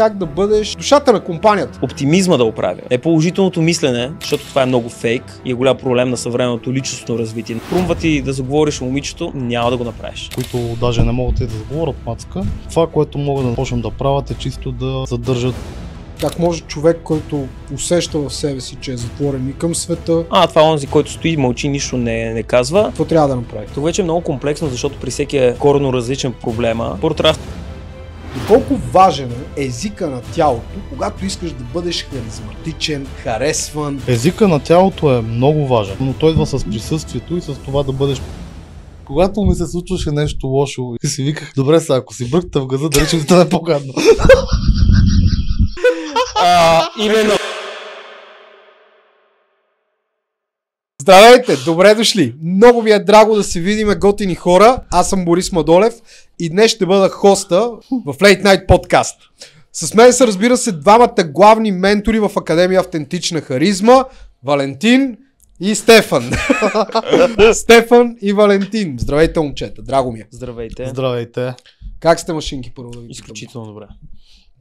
как да бъдеш душата на компанията. Оптимизма да оправя е положителното мислене, защото това е много фейк и е голям проблем на съвременното личностно развитие. Прумва ти да заговориш момичето, няма да го направиш. Които даже не могат и да заговорят мацка. Това, което могат да започна да правят е чисто да задържат как може човек, който усеща в себе си, че е затворен и към света. А, това е онзи, който стои, мълчи, нищо не, не казва. Какво трябва да направи? Това вече е много комплексно, защото при всеки е коренно различен проблема. Първо трябва Доколко важен е езика на тялото, когато искаш да бъдеш харизматичен, харесван? Езика на тялото е много важен, но той идва с присъствието и с това да бъдеш когато ми се случваше нещо лошо и си виках, добре са, ако си бръкта в газа, да речем ми стане по-гадно. Именно. Здравейте, добре дошли! Много ви е драго да се видиме, готини хора. Аз съм Борис Мадолев и днес ще бъда хоста в Late Night Podcast. С мен са разбира се двамата главни ментори в Академия Автентична харизма Валентин и Стефан. Стефан и Валентин. Здравейте, момчета. Драго ми е. Здравейте. Здравейте. Как сте машинки първо да ви Изключително добре.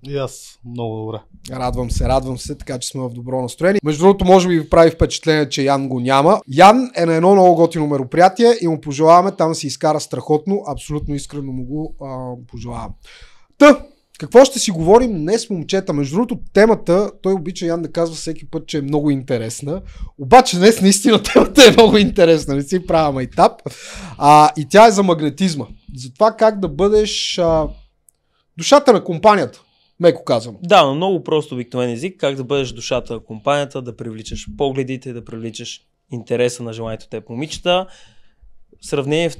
И аз много добре. Радвам се, радвам се, така че сме в добро настроение. Между другото, може би ви прави впечатление, че Ян го няма. Ян е на едно много готино мероприятие и му пожелаваме, там се изкара страхотно, абсолютно искрено му го а, пожелавам. Та, какво ще си говорим днес, момчета? Между другото, темата, той обича Ян да казва всеки път, че е много интересна. Обаче днес наистина темата е много интересна. Не си правя майтап. А, и тя е за магнетизма. За това как да бъдеш а, душата на компанията. Меко казвам. Да, но много просто обикновен език, как да бъдеш душата на компанията, да привличаш погледите, да привличаш интереса на желанието те момичета. В сравнение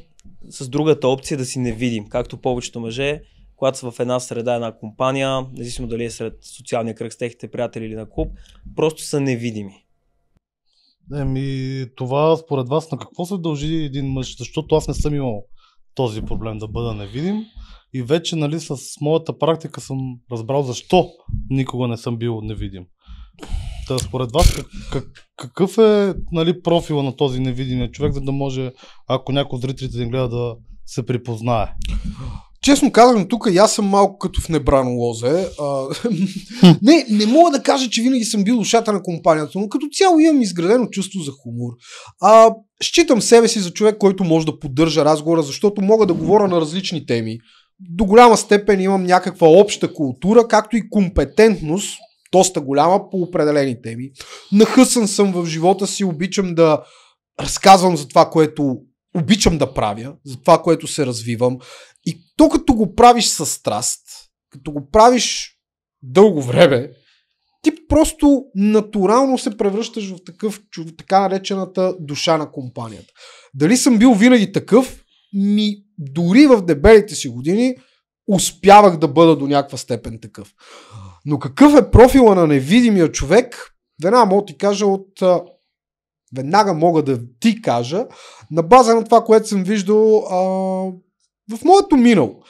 с другата опция да си не видим, както повечето мъже, когато са в една среда, една компания, независимо дали е сред социалния кръг с техните приятели или на клуб, просто са невидими. Еми, това според вас на какво се дължи един мъж? Защото аз не съм имал този проблем да бъда невидим. И вече нали, с моята практика съм разбрал защо никога не съм бил невидим. Та, според вас, как, как, какъв е нали, профила на този невидимия човек, за да може, ако някой от зрителите ни гледа, да се припознае? Честно казвам, тук и аз съм малко като в небрано лозе. А, не, не мога да кажа, че винаги съм бил душата на компанията, но като цяло имам изградено чувство за хумор. А, считам себе си за човек, който може да поддържа разговора, защото мога да говоря на различни теми. До голяма степен имам някаква обща култура, както и компетентност, доста голяма по определени теми. Нахъсан съм в живота си, обичам да разказвам за това, което обичам да правя, за това, което се развивам то като го правиш с страст, като го правиш дълго време, ти просто натурално се превръщаш в такъв, в така наречената душа на компанията. Дали съм бил винаги такъв, ми дори в дебелите си години успявах да бъда до някаква степен такъв. Но какъв е профила на невидимия човек, веднага мога ти кажа от веднага мога да ти кажа, на база на това, което съм виждал а, в моето минало.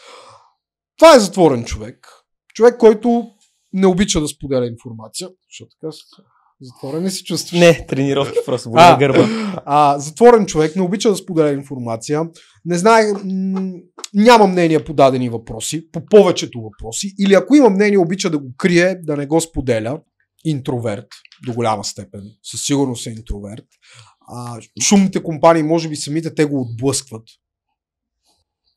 Това е затворен човек. Човек, който не обича да споделя информация, защото така затворен не си чувстваш. Не, тренировки просто А, гърба. А, затворен човек не обича да споделя информация, не знае, няма мнение по дадени въпроси, по повечето въпроси, или ако има мнение, обича да го крие, да не го споделя. Интроверт, до голяма степен, със сигурност е интроверт. А, шумните компании, може би самите те го отблъскват,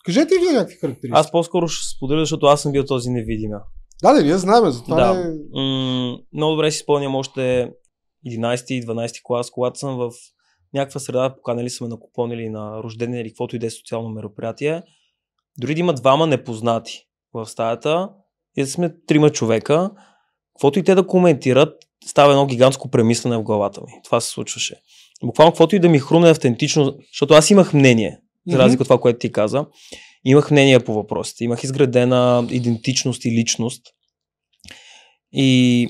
Кажете ви някакви характеристики. Аз по-скоро ще споделя, защото аз съм бил този невидима. Да, да, ние знаем, това. да. не... М- много добре си спомням още 11-12 клас, когато съм в някаква среда, поканали сме на купон или на рождение или каквото и да е социално мероприятие. Дори да има двама непознати в стаята и да сме трима човека, каквото и те да коментират, става едно гигантско премислене в главата ми. Това се случваше. Буквално каквото и да ми хрумне автентично, защото аз имах мнение за разлика от това, което ти каза. Имах мнение по въпросите, имах изградена идентичност и личност и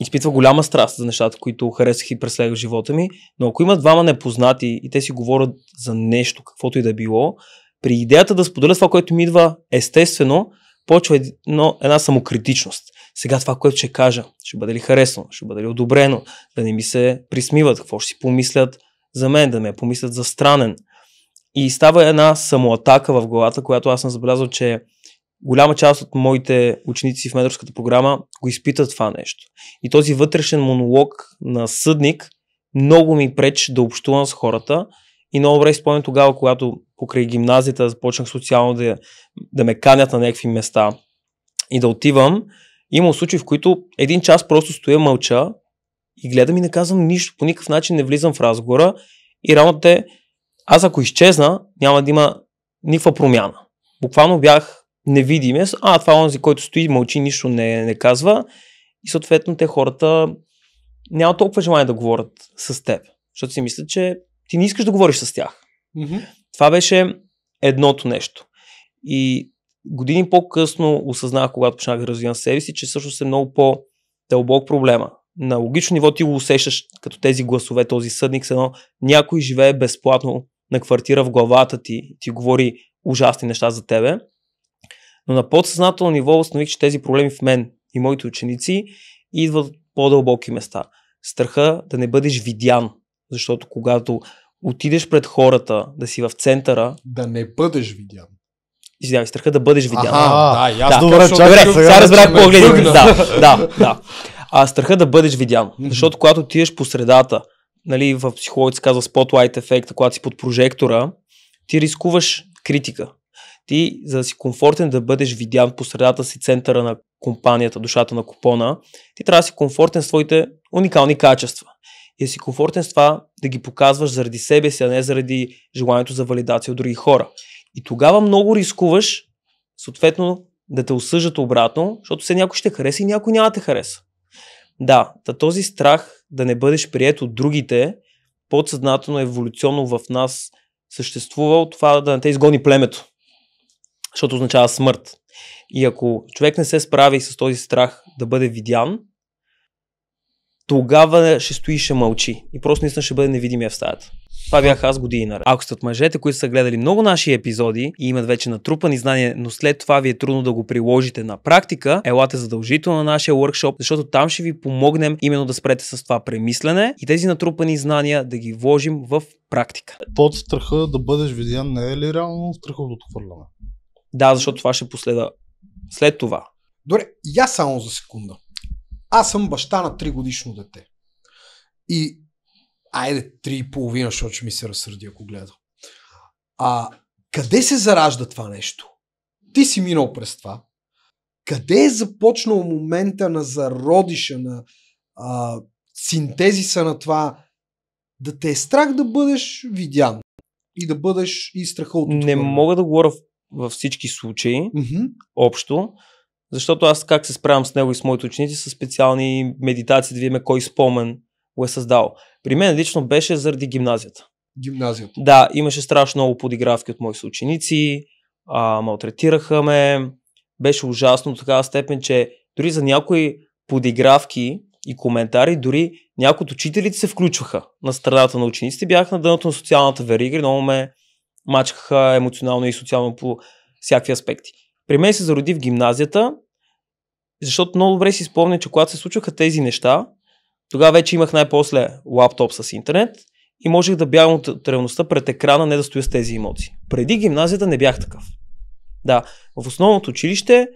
изпитва голяма страст за нещата, които харесах и преследвах живота ми, но ако има двама непознати и те си говорят за нещо, каквото и да било, при идеята да споделя това, което ми идва естествено, почва едно, една самокритичност. Сега това, което ще кажа, ще бъде ли харесано, ще бъде ли одобрено, да не ми се присмиват, какво ще си помислят за мен, да ме помислят за странен. И става една самоатака в главата, която аз съм забелязал, че голяма част от моите ученици в менторската програма го изпитат това нещо. И този вътрешен монолог на съдник много ми пречи да общувам с хората. И много добре спомням тогава, когато покрай гимназията започнах социално да, да ме канят на някакви места и да отивам. Има случаи, в които един час просто стоя мълча и гледам и не казвам нищо. По никакъв начин не влизам в разговора. И рано е, аз ако изчезна, няма да има никаква промяна. Буквално бях невидим. А, това е онзи, който стои, мълчи, нищо не, не казва. И съответно те хората няма толкова желание да говорят с теб. Защото си мислят, че ти не искаш да говориш с тях. Mm-hmm. Това беше едното нещо. И години по-късно осъзнах, когато почнах да развивам себе си, че всъщност е много по-дълбок проблема. На логично ниво ти го усещаш като тези гласове, този съдник, едно някой живее безплатно на квартира в главата ти, ти говори ужасни неща за тебе. Но на подсъзнателно ниво установих, че тези проблеми в мен и моите ученици идват от по-дълбоки места. Страха да не бъдеш видян, защото когато отидеш пред хората, да си в центъра... Да не бъдеш видян. Извинявай, страха да бъдеш видян. Аха, да, ясно. Да. Добре, чакай, добре, сега разбрах какво гледам. Да, да, да. А страха да бъдеш видян. Защото когато отидеш по средата, нали, в психологите се казва spotlight ефект, когато си под прожектора, ти рискуваш критика. Ти, за да си комфортен да бъдеш видян по средата си центъра на компанията, душата на купона, ти трябва да си комфортен с твоите уникални качества. И да си комфортен с това да ги показваш заради себе си, а не заради желанието за валидация от други хора. И тогава много рискуваш, съответно, да те осъждат обратно, защото все някой ще хареса и някой няма да те хареса. Да, та този страх да не бъдеш прият от другите, подсъзнателно, еволюционно в нас съществува от това да не те изгони племето, защото означава смърт. И ако човек не се справи с този страх да бъде видян, тогава ще стои и ще мълчи. И просто наистина ще бъде невидимия в стаята. Това бях аз години наред. Ако сте от мъжете, които са гледали много наши епизоди и имат вече натрупани знания, но след това ви е трудно да го приложите на практика, елате задължително на нашия workshop, защото там ще ви помогнем именно да спрете с това премислене и тези натрупани знания да ги вложим в практика. Под страха да бъдеш видян не е ли реално страха от отхвърляне? Да, защото това ще последва след това. Добре, я само за секунда. Аз съм баща на 3 годишно дете. И айде половина, защото ще ми се разсърди, ако гледа. А къде се заражда това нещо? Ти си минал през това. Къде е започнал момента на зародиша, на а, синтезиса на това да те е страх да бъдеш видян и да бъдеш и страха от Не мога да говоря във всички случаи, mm-hmm. общо, защото аз как се справям с него и с моите ученици са специални медитации да видим кой спомен го е създал. При мен лично беше заради гимназията. Гимназията. Да, имаше страшно много подигравки от мои съученици, малтретираха ме, беше ужасно до такава степен, че дори за някои подигравки и коментари, дори някои от учителите се включваха на страдата на учениците, бях на дъното на социалната верига и много ме мачкаха емоционално и социално по всякакви аспекти. При мен се зароди в гимназията защото много добре си спомня, че когато се случваха тези неща, тогава вече имах най-после лаптоп с интернет и можех да бягам от тревността пред екрана, не да стоя с тези емоции. Преди гимназията не бях такъв. Да, в основното училище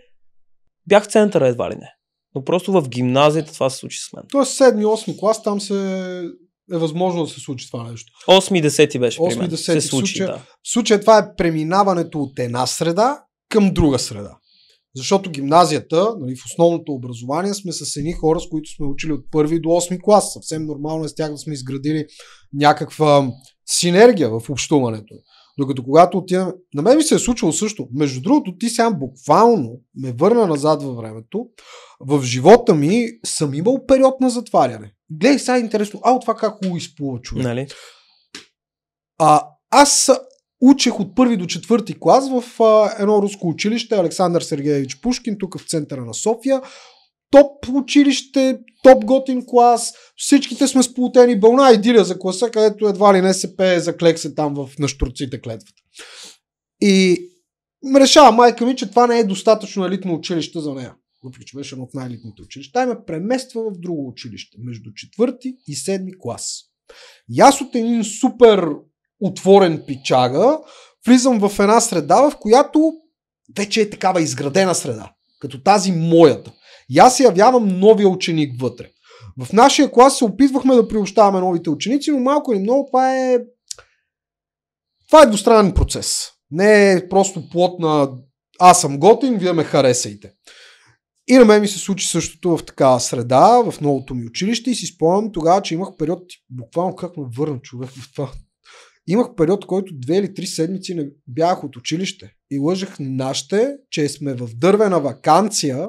бях в центъра едва ли не. Но просто в гимназията това се случи с мен. Тоест 7-8 клас там се е възможно да се случи това нещо. 8-10 беше 8-10 Се случи, случая, да. В случая това е преминаването от една среда към друга среда. Защото гимназията, нали, в основното образование, сме с едни хора, с които сме учили от първи до 8 клас. Съвсем нормално е с тях да сме изградили някаква синергия в общуването. Докато когато отиваме... На мен ми се е случило също. Между другото, ти сега буквално ме върна назад във времето. В живота ми съм имал период на затваряне. Гледай сега интересно. А, от това как го изплува човек. Нали? А, аз учех от първи до четвърти клас в а, едно руско училище, Александър Сергеевич Пушкин, тук в центъра на София. Топ училище, топ готин клас, всичките сме сплутени, бълна идилия за класа, където едва ли не се пее за клексе там в, нащурците клетвата. И решава майка ми, че това не е достатъчно елитно училище за нея. Въпреки, че беше едно от най-елитните училища, Тай ме премества в друго училище, между четвърти и седми клас. И аз от един супер отворен пичага, влизам в една среда, в която вече е такава изградена среда, като тази моята. И аз се явявам новия ученик вътре. В нашия клас се опитвахме да приобщаваме новите ученици, но малко или много това е... Това е двустранен процес. Не е просто плод на аз съм готин, вие ме харесайте. И на мен ми се случи същото в такава среда, в новото ми училище и си спомням тогава, че имах период, буквално как ме върна човек в това Имах период, който две или три седмици не бях от училище и лъжех нашите, че сме в дървена вакансия.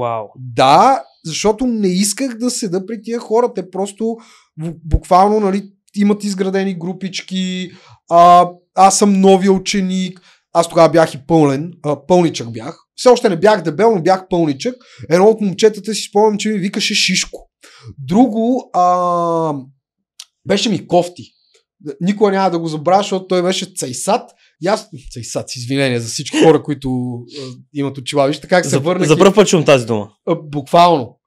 Вау. Да, защото не исках да седа при тия хора. Те просто буквално нали, имат изградени групички. А, аз съм новия ученик. Аз тогава бях и пълнен, а, пълничък бях. Все още не бях дебел, но бях пълничък. Едно от момчетата си спомням, че ми викаше Шишко. Друго, а, беше ми кофти никога няма да го забравя, защото той беше Цейсат. И аз, Цейсат, извинение за всички хора, които uh, имат очила. Вижте как се за, върнах. За първ път чувам тази дума. буквално.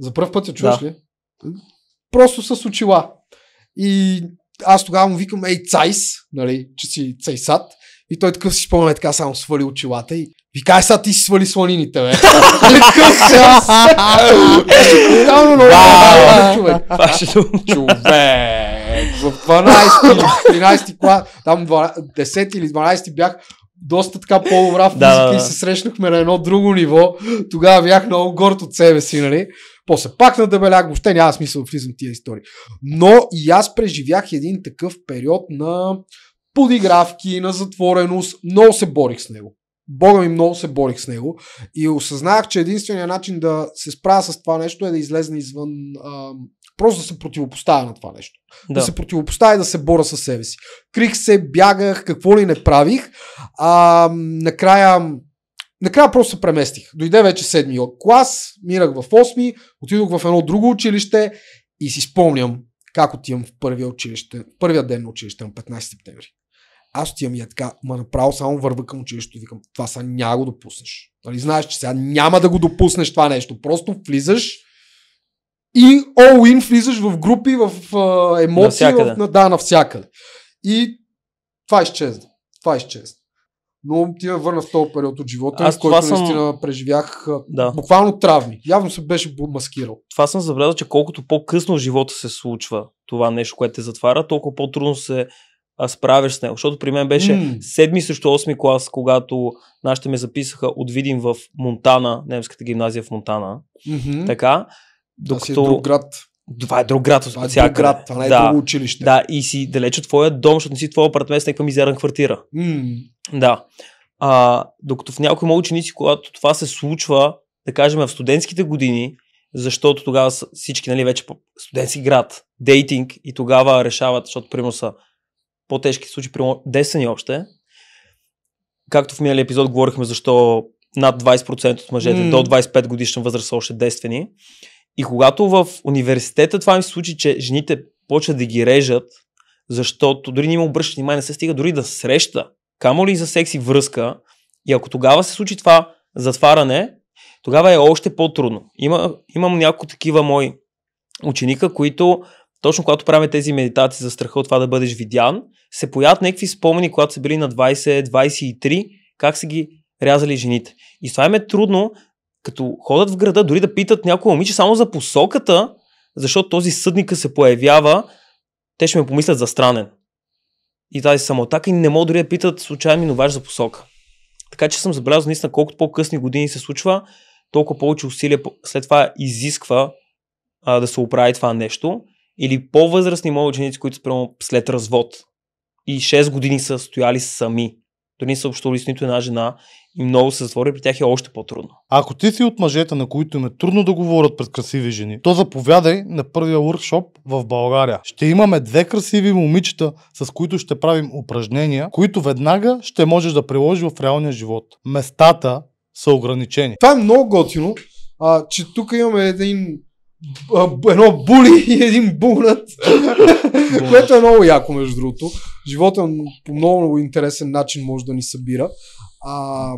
За първ път се чуваш да. ли? Просто с очила. И аз тогава му викам, ей, Цайс, нали, че си Цейсат. И той такъв си спомня така, само свали очилата и Викай сега ти си свали сланините, бе. Такъв се аз. Е, нали, човек. Човек в 12 или клас, там 10 или 12 бях доста така по-добра физика да, да, да. и се срещнахме на едно друго ниво. Тогава бях много горд от себе си, нали? После пак на дебеляк, въобще няма смисъл да влизам тия истории. Но и аз преживях един такъв период на подигравки, на затвореност. Много се борих с него. Бога ми много се борих с него и осъзнах, че единственият начин да се справя с това нещо е да излезна извън а, Просто да се противопоставя на това нещо. Да, да се противопоставя и да се боря със себе си. Крих се, бягах, какво ли не правих. А, накрая, накрая просто се преместих. Дойде вече седми клас, мирах в 8, отидох в едно друго училище и си спомням как отивам в първия, училище, първия ден на училище на 15 септември. Аз отивам и е така, ма направо само върва към училището и викам, това сега няма го допуснеш. Нали, знаеш, че сега няма да го допуснеш това нещо. Просто влизаш и all-in влизаш в групи, в емоции. Навсякъде. В, да, навсякъде. И това изчезна. Това изчезна. Но ти ме върна в този период от живота, Аз в който съм... наистина преживях да. буквално травми. Явно се беше маскирал. Това съм забелязал, че колкото по-късно в живота се случва това нещо, което те затваря, толкова по-трудно се справяш с него. Защото при мен беше mm. 7 срещу 8 клас, когато нашите ме записаха от Видим в Монтана, немската гимназия в Монтана. Mm-hmm. Така. Докато... Това е друг град. Това е друг град. Това е друг град, това не е да, друго училище. Да, и си далеч от твоя дом, защото не си твоя апартамент с някаква мизерна квартира. Mm. Да. А, докато в някои мои ученици, когато това се случва, да кажем в студентските години, защото тогава всички, нали, вече студентски град, дейтинг и тогава решават, защото примерно са по-тежки случаи, примерно десени още. Както в миналия епизод говорихме защо над 20% от мъжете mm. до 25 годишна възраст са още действени. И когато в университета това ми се случи, че жените почват да ги режат, защото дори не им обръща внимание, не се стига дори да среща, камо ли за секси връзка. И ако тогава се случи това затваряне, тогава е още по-трудно. Има, имам няколко такива мои ученика, които точно когато правим тези медитации за страха от това да бъдеш видян, се появят някакви спомени, когато са били на 20-23, как са ги рязали жените. И това им е трудно, като ходят в града, дори да питат някои момиче само за посоката, защото този съдника се появява, те ще ме помислят за странен. И тази самотака и не мога дори да питат случайно минувач за посока. Така че съм забелязал наистина колкото по-късни години се случва, толкова повече усилия след това изисква а, да се оправи това нещо. Или по-възрастни мои ученици, които спрямо след развод и 6 години са стояли сами. Дори не е са с нито една жена и много се затвори, при тях е още по-трудно. Ако ти си от мъжете, на които им е трудно да говорят пред красиви жени, то заповядай на първия уркшоп в България. Ще имаме две красиви момичета, с които ще правим упражнения, които веднага ще можеш да приложиш в реалния живот. Местата са ограничени. Това е много готино, а, че тук имаме един едно були и един булнат, което е много яко между другото. Живота е по много, много интересен начин може да ни събира. А,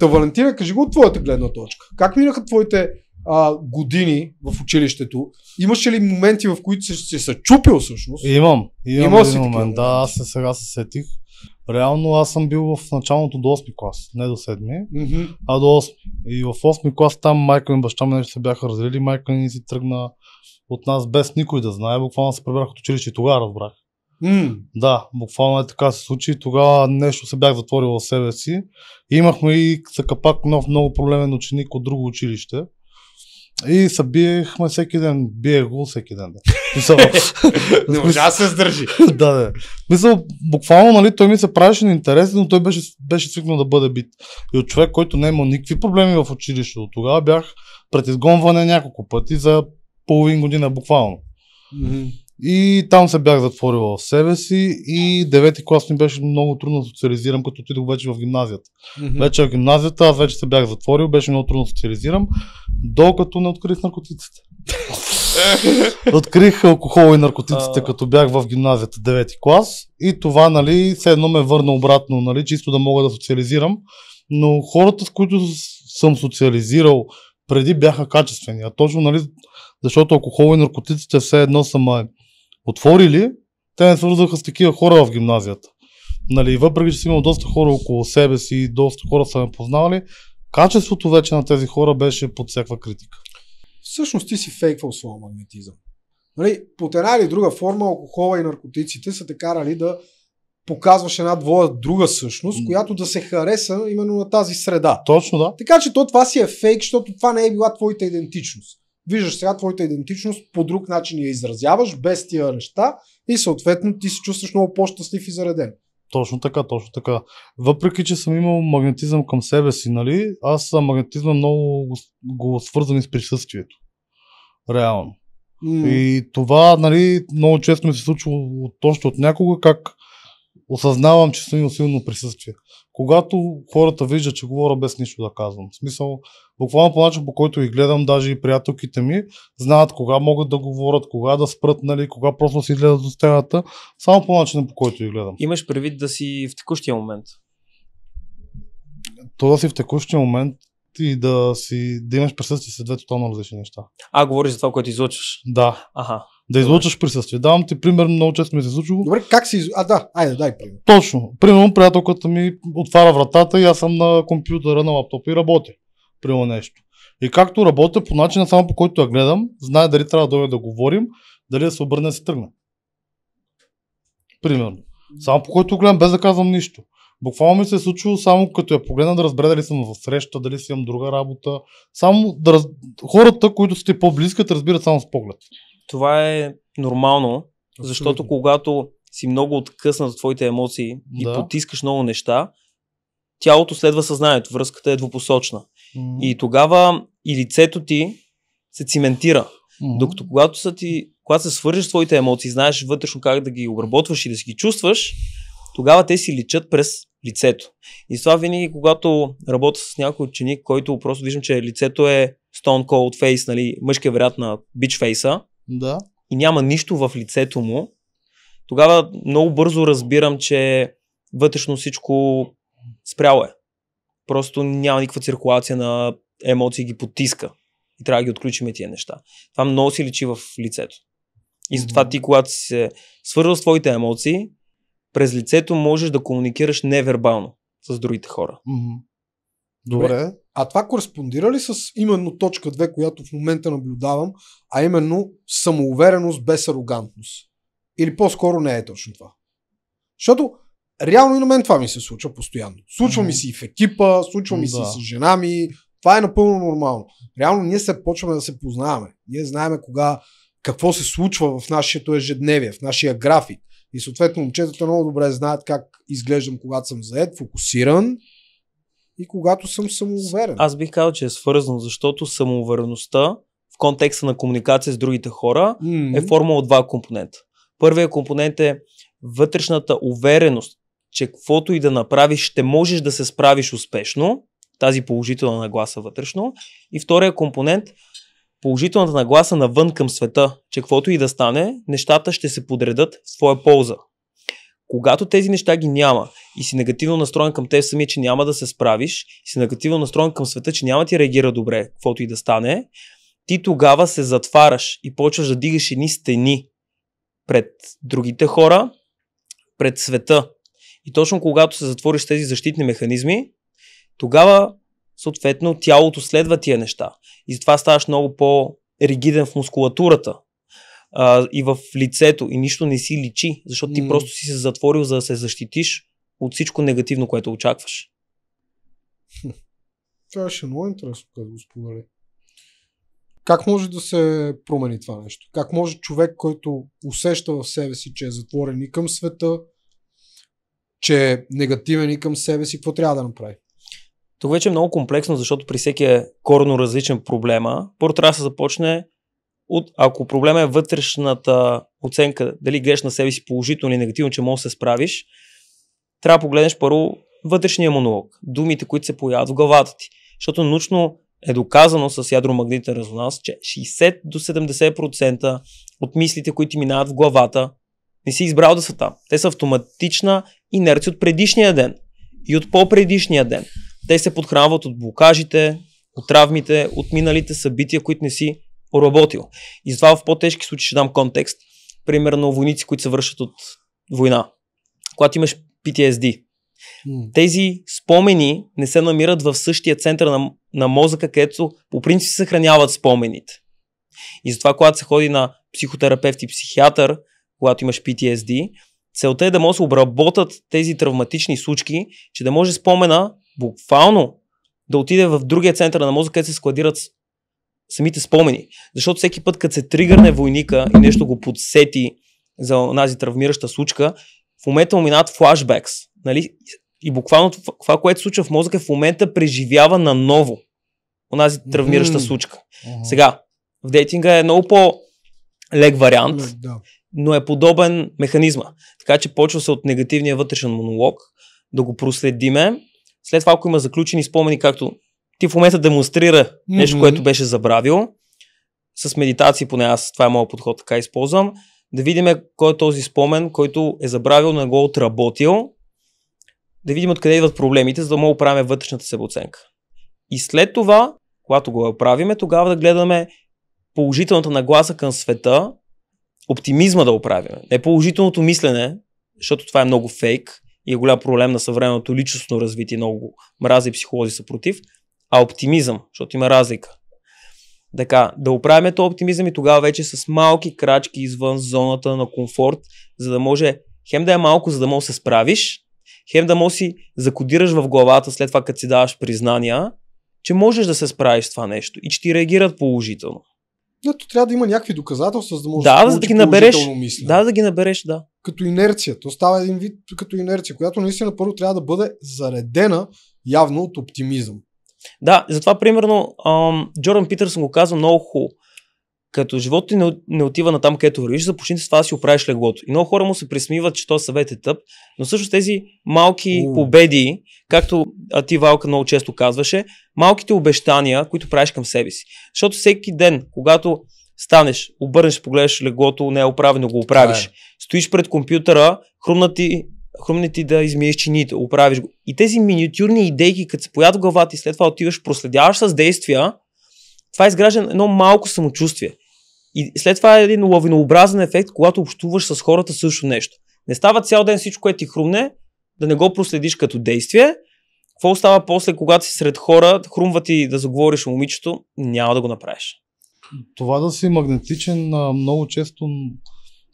та Валентина, кажи го от твоята гледна точка. Как минаха твоите а, години в училището? Имаше ли моменти, в които се, се чупил всъщност? Имам. Имам имам един момент. Да, аз се сега се сетих. Реално аз съм бил в началото до 8 клас, не до 7, mm-hmm. а до 8. И в 8 клас там майка ми, баща ми нещо нали, се бяха разделили, майка ми си тръгна от нас без никой да знае. Буквално се прибрах от училище и тогава разбрах. Mm. Да, буквално е така се случи. Тогава нещо се бях затворил в себе си. имахме и за капак нов много проблемен ученик от друго училище. И се биехме всеки ден. бие го всеки ден. Да. Мисъл, не може да се сдържи. да, да. Мисъл, буквално, нали, той ми се правеше неинтересен, но той беше, беше свикнал да бъде бит. И от човек, който не е имал никакви проблеми в училище, от тогава бях пред изгонване няколко пъти за половин година буквално. Mm-hmm. И там се бях затворил в себе си и девети клас ми беше много трудно да социализирам, като отидох вече в гимназията. Mm-hmm. Вече в гимназията аз вече се бях затворил, беше много трудно да социализирам, докато не открих наркотиците. Открих алкохол и наркотиците, като бях в гимназията 9 клас и това, нали, все едно ме върна обратно, нали, чисто да мога да социализирам. Но хората, с които съм социализирал преди бяха качествени, а точно, нали, защото алкохол и наркотиците все едно са ме отворили, те не свързаха с такива хора в гимназията. Нали, въпреки, че си имал доста хора около себе си и доста хора са ме познавали, качеството вече на тези хора беше под всяка критика. Всъщност ти си фейквал своя магнетизъм. Нали, под една или друга форма алкохола и наркотиците са те карали да показваш една двоя друга същност, mm. която да се хареса именно на тази среда. Точно да. Така че то това си е фейк, защото това не е била твоята идентичност виждаш сега твоята идентичност, по друг начин я изразяваш, без тия неща и съответно ти се чувстваш много по-щастлив и зареден. Точно така, точно така. Въпреки, че съм имал магнетизъм към себе си, нали, аз магнетизма много го, свързвам с присъствието. Реално. Mm. И това, нали, много често ми се случва точно от някога, как осъзнавам, че съм имал силно присъствие. Когато хората виждат, че говоря без нищо да казвам. В смисъл, буквално по начин, по който ги гледам, даже и приятелките ми, знаят кога могат да говорят, кога да спрат, нали, кога просто си гледат до стената, само по начина, по който ги гледам. Имаш предвид да си в текущия момент? То да си в текущия момент и да, си, да имаш присъствие с две тотално различни неща. А, говориш за това, което излъчваш. Да. Аха. Да излучваш присъствие. Давам ти пример, много често ми се случва. Добре, как си. А, да, айде, дай пример. Точно. Примерно, приятелката ми отваря вратата и аз съм на компютъра, на лаптопа и работя. Примерно нещо. И както работя по начина само по който я гледам, знае дали трябва да дойде да говорим, дали да се обърне да се тръгне. Примерно. Само по който гледам, без да казвам нищо. Буквално ми се е случило само като я погледна да разбера дали съм в среща, дали си имам друга работа. Само да раз... хората, които сте по-близки, те разбират само с поглед това е нормално, защото когато си много откъснат от твоите емоции да. и потискаш много неща, тялото следва съзнанието, връзката е двупосочна. Mm-hmm. И тогава и лицето ти се циментира. Mm-hmm. Докато когато, са ти, когато се свържеш с твоите емоции, знаеш вътрешно как да ги обработваш и да си ги чувстваш, тогава те си личат през лицето. И това винаги, когато работя с някой ученик, който просто виждам, че лицето е Stone Cold Face, нали, мъжкият вариант на Beach Face, да. И няма нищо в лицето му. Тогава много бързо разбирам, че вътрешно всичко спряло е. Просто няма никаква циркулация на емоции, ги потиска. И трябва да ги отключим тия неща. Това много си лечи в лицето. И затова ти, когато си се свързал с твоите емоции, през лицето можеш да комуникираш невербално с другите хора. Mm-hmm. Добре. А това кореспондира ли с именно точка 2, която в момента наблюдавам, а именно самоувереност без арогантност? Или по-скоро не е точно това? Защото реално и на мен това ми се случва постоянно. Случва ми се и в екипа, случва ми се да. с жена ми. Това е напълно нормално. Реално ние се почваме да се познаваме. Ние знаеме кога, какво се случва в нашето е ежедневие, в нашия график. И съответно момчетата много добре знаят как изглеждам, когато съм заед, фокусиран, и когато съм самоуверен. Аз бих казал, че е свързано, защото самоувереността в контекста на комуникация с другите хора mm-hmm. е форма от два компонента. Първият компонент е вътрешната увереност, че каквото и да направиш, ще можеш да се справиш успешно, тази положителна нагласа вътрешно. И втория компонент положителната нагласа навън към света, че каквото и да стане, нещата ще се подредат в своя полза. Когато тези неща ги няма и си негативно настроен към те самия, че няма да се справиш, и си негативно настроен към света, че няма ти реагира добре, каквото и да стане, ти тогава се затваряш и почваш да дигаш едни стени пред другите хора, пред света. И точно когато се затвориш тези защитни механизми, тогава съответно тялото следва тия неща. И затова ставаш много по-ригиден в мускулатурата а, и в лицето и нищо не си личи, защото ти mm. просто си се затворил за да се защитиш от всичко негативно, което очакваш. Това ще е много интересно, като го сподели. Как може да се промени това нещо? Как може човек, който усеща в себе си, че е затворен и към света, че е негативен и към себе си, какво трябва да направи? Тук вече е много комплексно, защото при всеки е корно различен проблема. Първо трябва да се започне от, ако проблема е вътрешната оценка, дали греш на себе си положително или негативно, че можеш да се справиш, трябва да погледнеш първо вътрешния монолог, думите, които се появят в главата ти. Защото научно е доказано с ядромагнитен резонанс, че 60 до 70% от мислите, които минават в главата, не си избрал да са там. Те са автоматична инерция от предишния ден и от по-предишния ден. Те се подхранват от блокажите, от травмите, от миналите събития, които не си поработил. И затова в по-тежки случаи ще дам контекст. Примерно войници, които се вършат от война. Когато имаш PTSD, тези спомени не се намират в същия център на, на мозъка, където по принцип се съхраняват спомените. И затова, когато се ходи на психотерапевт и психиатър, когато имаш PTSD, целта е да може да обработат тези травматични случки, че да може спомена буквално да отиде в другия център на мозъка, където се складират самите спомени. Защото всеки път, като се тригърне войника и нещо го подсети за тази травмираща случка, в момента му минават флашбекс. Нали? И буквално това, което се случва в мозъка, в момента преживява наново онази травмираща mm. случка. Uh-huh. Сега, в дейтинга е много по-лег вариант, но е подобен механизма. Така че почва се от негативния вътрешен монолог, да го проследиме. След това, ако има заключени спомени, както ти в момента демонстрира mm-hmm. нещо, което беше забравил. С медитации, поне аз това е моят подход, така използвам. Да видим кой е този спомен, който е забравил, на го е отработил. Да видим откъде идват проблемите, за да му оправим вътрешната себеоценка. И след това, когато го оправиме, тогава да гледаме положителната нагласа към света, оптимизма да оправиме. Не положителното мислене, защото това е много фейк и е голям проблем на съвременното личностно развитие, много мрази психолози са против, а оптимизъм, защото има разлика. Така, да оправим този оптимизъм и тогава вече с малки крачки извън зоната на комфорт, за да може хем да е малко, за да може да се справиш, хем да може си закодираш в главата след това, като си даваш признания, че можеш да се справиш с това нещо и че ти реагират положително. Но то трябва да има някакви доказателства, за да можеш да, да, да, да ги набереш. Мислене. Да, да ги набереш, да. Като инерция. То става един вид като инерция, която наистина първо трябва да бъде заредена явно от оптимизъм. Да, затова примерно ам, Джордан Питърсън го казва много хубаво. Като живота ти не, отива на там, където вървиш, започни с това да си оправиш леглото. И много хора му се присмиват, че този съвет е тъп, но също тези малки mm. победи, както а ти Валка много често казваше, малките обещания, които правиш към себе си. Защото всеки ден, когато станеш, обърнеш, погледнеш леглото, не е оправено, го оправиш. Да. Е. Стоиш пред компютъра, хрумна ти хрумне ти да измиеш чините, оправиш го. И тези миниатюрни идейки, като се поят в главата и след това отиваш, проследяваш с действия, това изгражда едно малко самочувствие. И след това е един лавинообразен ефект, когато общуваш с хората също нещо. Не става цял ден всичко, което ти хрумне, да не го проследиш като действие. Какво остава после, когато си сред хора, хрумва ти да заговориш момичето, няма да го направиш. Това да си магнетичен много често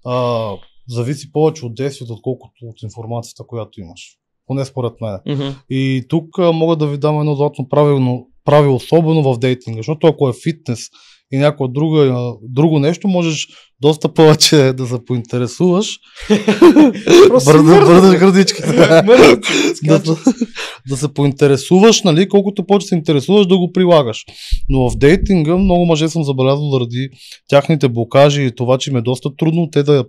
а, зависи повече от действието, отколкото от информацията, която имаш. Поне според мен. Mm-hmm. И тук мога да ви дам едно златно правилно, правило, особено в дейтинга, защото ако е фитнес, и някаква друга, друго нещо, можеш доста повече да се поинтересуваш. Бърда, бърдаш градичките. да, да се поинтересуваш, нали, колкото повече се интересуваш, да го прилагаш. Но в дейтинга много мъже съм забелязал заради тяхните блокажи и това, че им е доста трудно те да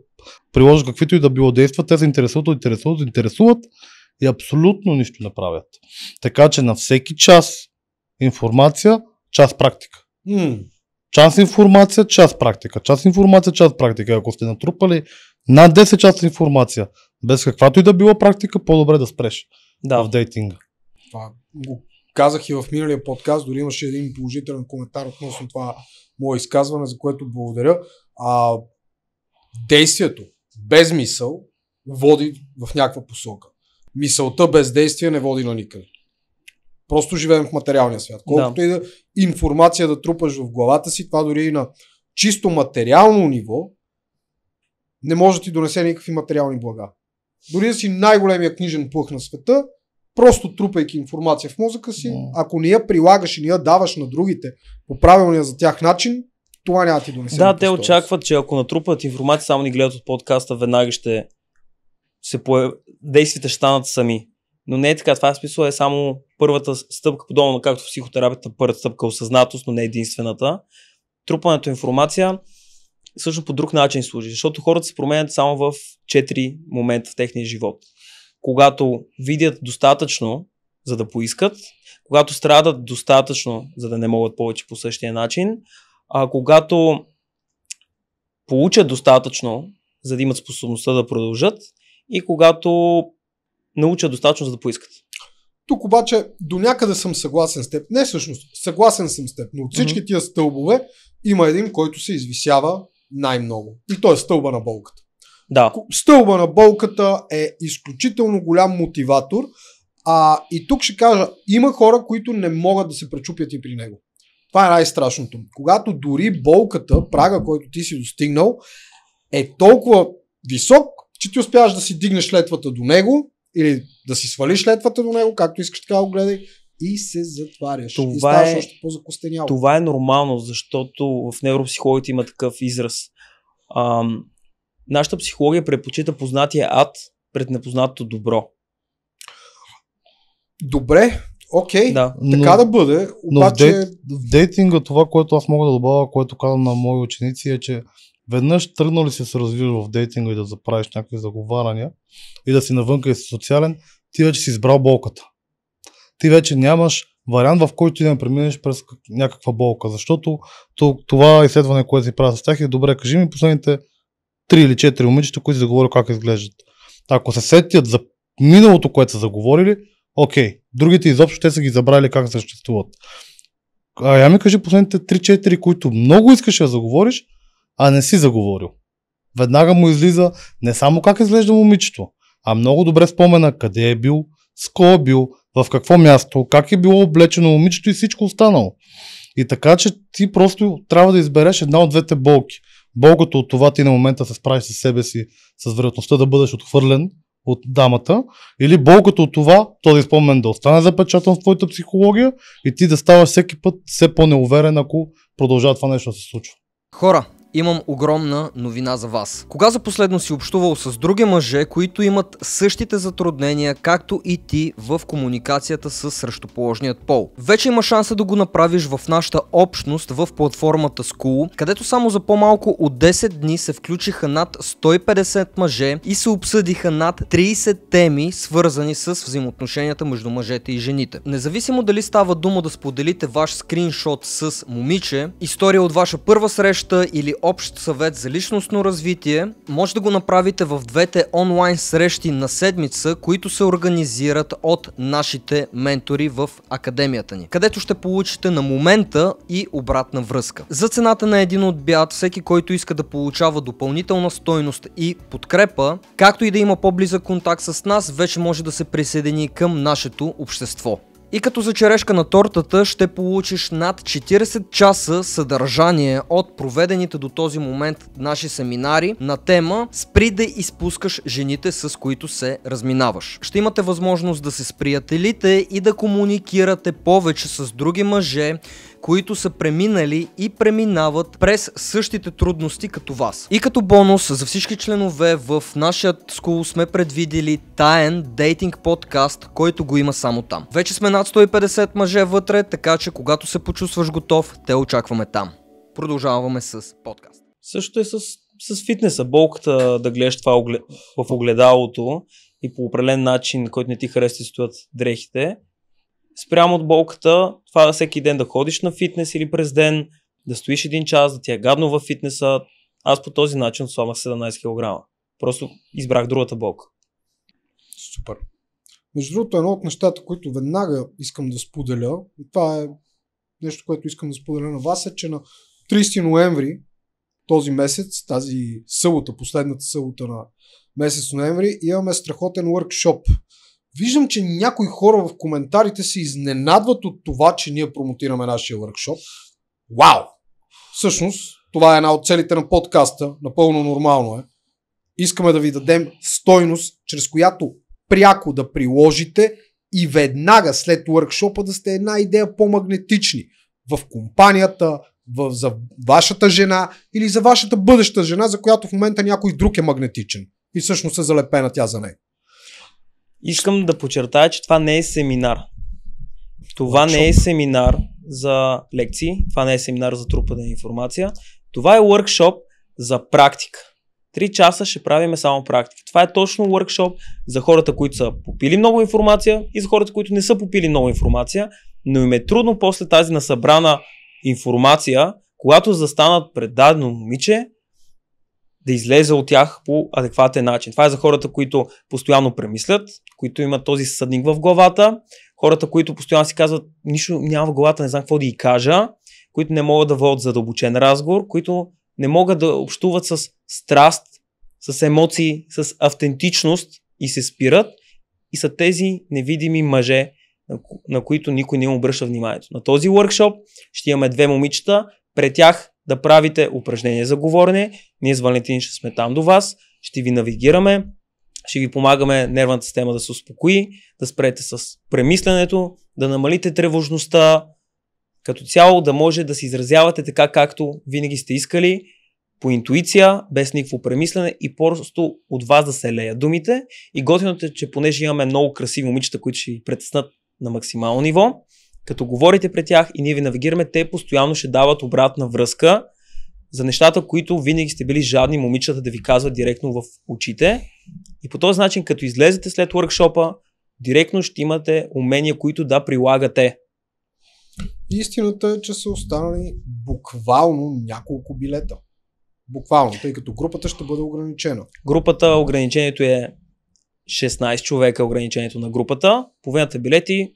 приложат каквито и да било действат. Те се интересуват, интересуват, интересуват и абсолютно нищо не правят. Така че на всеки час информация, час практика. Mm. Част информация, част практика. Част информация, част практика. Ако сте натрупали над 10 часа информация, без каквато и да било практика, по-добре да спреш да. в дейтинга. Това го казах и в миналия подкаст, дори имаше един положителен коментар относно това мое изказване, за което благодаря. А, действието без мисъл води в някаква посока. Мисълта без действие не води на никъде. Просто живеем в материалния свят. Колкото да. и да информация да трупаш в главата си, това дори и на чисто материално ниво не може да ти донесе никакви материални блага. Дори да си най-големия книжен плъх на света, просто трупайки информация в мозъка си, yeah. ако не я прилагаш и не я даваш на другите по правилния за тях начин, това няма ти донесе. Да, те очакват, че ако натрупат информация, само ни гледат от подкаста, веднага ще се появ... Действите ще станат сами. Но не е така. Това е смисъл е само първата стъпка, подобно както в психотерапията, първата стъпка е осъзнатост, но не единствената. Трупането информация също по друг начин служи, защото хората се променят само в 4 момента в техния живот. Когато видят достатъчно, за да поискат, когато страдат достатъчно, за да не могат повече по същия начин, а когато получат достатъчно, за да имат способността да продължат и когато научат достатъчно, за да поискат. Тук обаче до някъде съм съгласен с теб. Не всъщност, съгласен съм с теб, но от всички mm-hmm. тия стълбове има един, който се извисява най-много. И то е стълба на болката. Да. Стълба на болката е изключително голям мотиватор. А, и тук ще кажа, има хора, които не могат да се пречупят и при него. Това е най-страшното. Когато дори болката, прага, който ти си достигнал, е толкова висок, че ти успяваш да си дигнеш летвата до него или да си свалиш летвата до него, както искаш така го гледай, и се затваряш. Това и ставаш е, още по-закостенял. Това е нормално, защото в невропсихологията има такъв израз. Ам, нашата психология предпочита познатия ад пред непознатото добро. Добре, окей, okay, да. така но, да бъде, обаче... Но в, дейт, в дейтинга това, което аз мога да добавя, което казвам на мои ученици е, че Веднъж тръгнал ли си се развиваш в дейтинга и да заправиш някакви заговаряния и да си навънка и си социален, ти вече си избрал болката. Ти вече нямаш вариант, в който да преминеш през някаква болка, защото това изследване, което си правя с тях е добре, кажи ми последните 3 или 4 момичета, които си заговорил как изглеждат. Ако се сетят за миналото, което са заговорили, окей, другите изобщо те са ги забрали как съществуват. А я ми кажи последните 3-4, които много искаш да заговориш, а не си заговорил. Веднага му излиза не само как изглежда момичето, а много добре спомена къде е бил, с кого е бил, в какво място, как е било облечено момичето и всичко останало. И така, че ти просто трябва да избереш една от двете болки. Болката от това ти на момента се справиш с себе си, с вероятността да бъдеш отхвърлен от дамата, или болката от това този спомен да остане запечатан в твоята психология и ти да ставаш всеки път все по-неуверен, ако продължава това нещо да се случва. Хора, имам огромна новина за вас. Кога за последно си общувал с други мъже, които имат същите затруднения, както и ти в комуникацията с срещуположният пол? Вече има шанса да го направиш в нашата общност в платформата School, където само за по-малко от 10 дни се включиха над 150 мъже и се обсъдиха над 30 теми, свързани с взаимоотношенията между мъжете и жените. Независимо дали става дума да споделите ваш скриншот с момиче, история от ваша първа среща или общ съвет за личностно развитие може да го направите в двете онлайн срещи на седмица, които се организират от нашите ментори в академията ни, където ще получите на момента и обратна връзка. За цената на един отбят, всеки, който иска да получава допълнителна стойност и подкрепа, както и да има по-близък контакт с нас, вече може да се присъедини към нашето общество. И като за черешка на тортата ще получиш над 40 часа съдържание от проведените до този момент наши семинари на тема Спри да изпускаш жените с които се разминаваш. Ще имате възможност да се сприятелите и да комуникирате повече с други мъже, които са преминали и преминават през същите трудности като вас. И като бонус за всички членове в нашия скул сме предвидели таен дейтинг подкаст, който го има само там. Вече сме над 150 мъже вътре, така че когато се почувстваш готов, те очакваме там. Продължаваме с подкаст. Също е с, с фитнеса. Болката да гледаш това в огледалото и по определен начин, който не ти харесва, стоят дрехите, спрямо от болката, това е всеки ден да ходиш на фитнес или през ден, да стоиш един час, да ти е гадно във фитнеса. Аз по този начин отслабах 17 кг. Просто избрах другата болка. Супер. Между другото, едно от нещата, които веднага искам да споделя, и това е нещо, което искам да споделя на вас, е, че на 30 ноември този месец, тази събота, последната събота на месец ноември, имаме страхотен workshop виждам, че някои хора в коментарите се изненадват от това, че ние промотираме нашия въркшоп. Вау! Всъщност, това е една от целите на подкаста, напълно нормално е. Искаме да ви дадем стойност, чрез която пряко да приложите и веднага след въркшопа да сте една идея по-магнетични в компанията, в, за вашата жена или за вашата бъдеща жена, за която в момента някой друг е магнетичен и всъщност е залепена тя за нея. Искам да подчертая, че това не е семинар. Това Workshop. не е семинар за лекции, това не е семинар за трупане на информация. Това е workshop за практика. Три часа ще правиме само практики. Това е точно workshop за хората, които са попили много информация и за хората, които не са попили много информация, но им е трудно после тази насъбрана информация, когато застанат пред дадено момиче, да излезе от тях по адекватен начин. Това е за хората, които постоянно премислят, които имат този съдник в главата, хората, които постоянно си казват, нищо няма в главата, не знам какво да ги кажа, които не могат да водят задълбочен разговор, които не могат да общуват с страст, с емоции, с автентичност и се спират и са тези невидими мъже, на, ко- на които никой не им обръща вниманието. На този workshop ще имаме две момичета, пред тях да правите упражнение за говорене. Ние с Валентин ще сме там до вас, ще ви навигираме, ще ви помагаме нервната система да се успокои, да спрете с премисленето, да намалите тревожността, като цяло да може да се изразявате така, както винаги сте искали, по интуиция, без никакво премислене и просто от вас да се лея думите. И готиното е, че понеже имаме много красиви момичета, които ще ви претеснат на максимално ниво, като говорите пред тях и ние ви навигираме, те постоянно ще дават обратна връзка за нещата, които винаги сте били жадни момичета да ви казват директно в очите. И по този начин, като излезете след уркшопа, директно ще имате умения, които да прилагате. Истината е, че са останали буквално няколко билета. Буквално, тъй като групата ще бъде ограничена. Групата, ограничението е 16 човека, ограничението на групата. Половината билети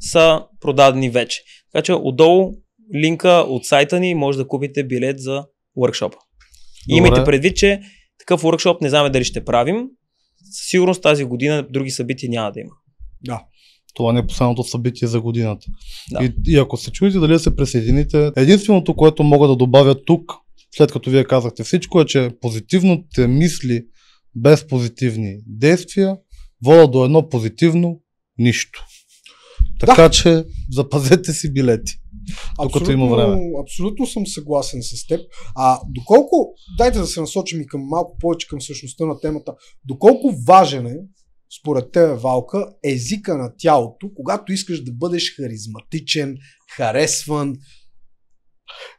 са продадени вече. Така че отдолу линка от сайта ни може да купите билет за workshop. Имайте предвид, че такъв workshop не знаме дали ще правим. Със сигурност тази година други събития няма да има. Да. Това не е последното събитие за годината. Да. И, и ако се чуете дали да се присъедините, единственото, което мога да добавя тук, след като вие казахте всичко, е, че позитивните мисли без позитивни действия водят до едно позитивно нищо. Така да. че запазете си билети. Докато има време. Абсолютно съм съгласен с теб. А доколко, дайте да се насочим и към малко повече към същността на темата, доколко важен е, според теб, Валка, езика на тялото, когато искаш да бъдеш харизматичен, харесван,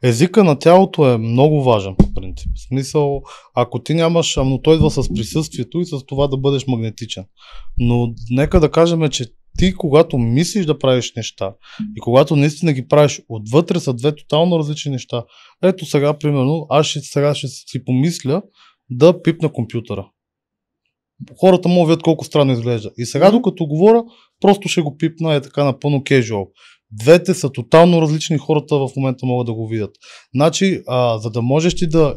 Езика на тялото е много важен по принцип. В смисъл, ако ти нямаш, но той идва с присъствието и с това да бъдеш магнетичен. Но нека да кажем, че ти когато мислиш да правиш неща и когато наистина ги правиш отвътре са две тотално различни неща. Ето сега, примерно, аз ще, сега ще си помисля да пипна компютъра. Хората му видят колко странно изглежда. И сега, докато говоря, просто ще го пипна е така напълно кежуал. Двете са тотално различни, хората в момента могат да го видят. Значи, а, за да можеш ти да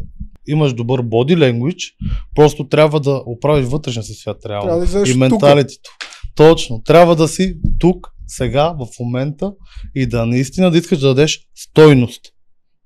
имаш добър body language, просто трябва да оправиш вътрешния си свят реално. Трябва да и менталитето. Тук. Точно. Трябва да си тук, сега, в момента и да наистина да искаш да дадеш стойност.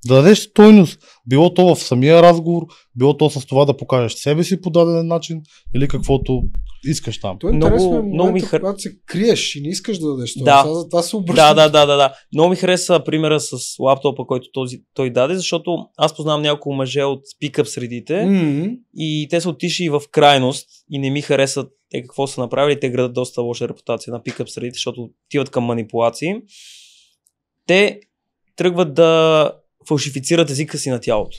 Да дадеш стойност, било то в самия разговор, било то с това да покажеш себе си по даден начин или каквото искаш там. То е много, интересно, много момента, ми хар... когато се криеш и не искаш да дадеш това. Да. това, това се обръщам. Да, да, да, да, да. Много ми хареса примера с лаптопа, който този, той даде, защото аз познавам няколко мъже от пикъп средите mm-hmm. и те са отишли в крайност и не ми харесват те какво са направили. Те градат доста лоша репутация на пикъп средите, защото отиват към манипулации. Те тръгват да фалшифицират езика си на тялото.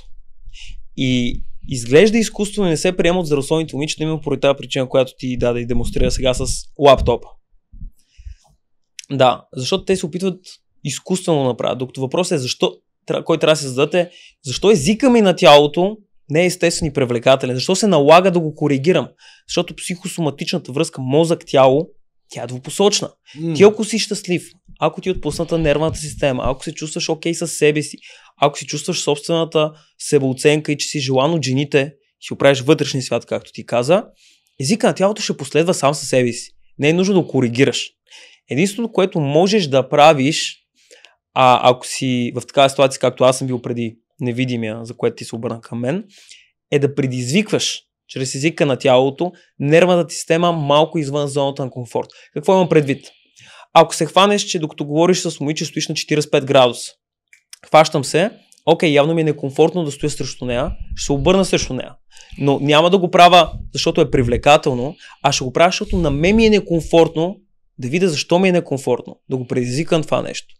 И изглежда изкуствено и не се приема от здравословните момичета, именно поради тази причина, която ти даде и демонстрира сега с лаптопа. Да, защото те се опитват изкуствено да направят. Докато въпросът е защо, кой трябва да се зададе? защо езика ми на тялото не е естествен и привлекателен? Защо се налага да го коригирам? Защото психосоматичната връзка мозък-тяло, тя е двупосочна. Mm. Ти ако си щастлив, ако ти е отпусната нервната система, ако се чувстваш окей okay с себе си, ако си чувстваш собствената себеоценка и че си желан от жените, си оправиш вътрешния свят, както ти каза, езика на тялото ще последва сам със себе си. Не е нужно да го коригираш. Единственото, което можеш да правиш, а ако си в такава ситуация, както аз съм бил преди невидимия, за което ти се обърна към мен, е да предизвикваш чрез езика на тялото нервната система малко извън зоната на комфорт. Какво имам предвид? ако се хванеш, че докато говориш с момиче, стоиш на 45 градуса. Хващам се, окей, явно ми е некомфортно да стоя срещу нея, ще се обърна срещу нея. Но няма да го правя, защото е привлекателно, а ще го правя, защото на мен ми е некомфортно да видя защо ми е некомфортно, да го предизвикам това нещо.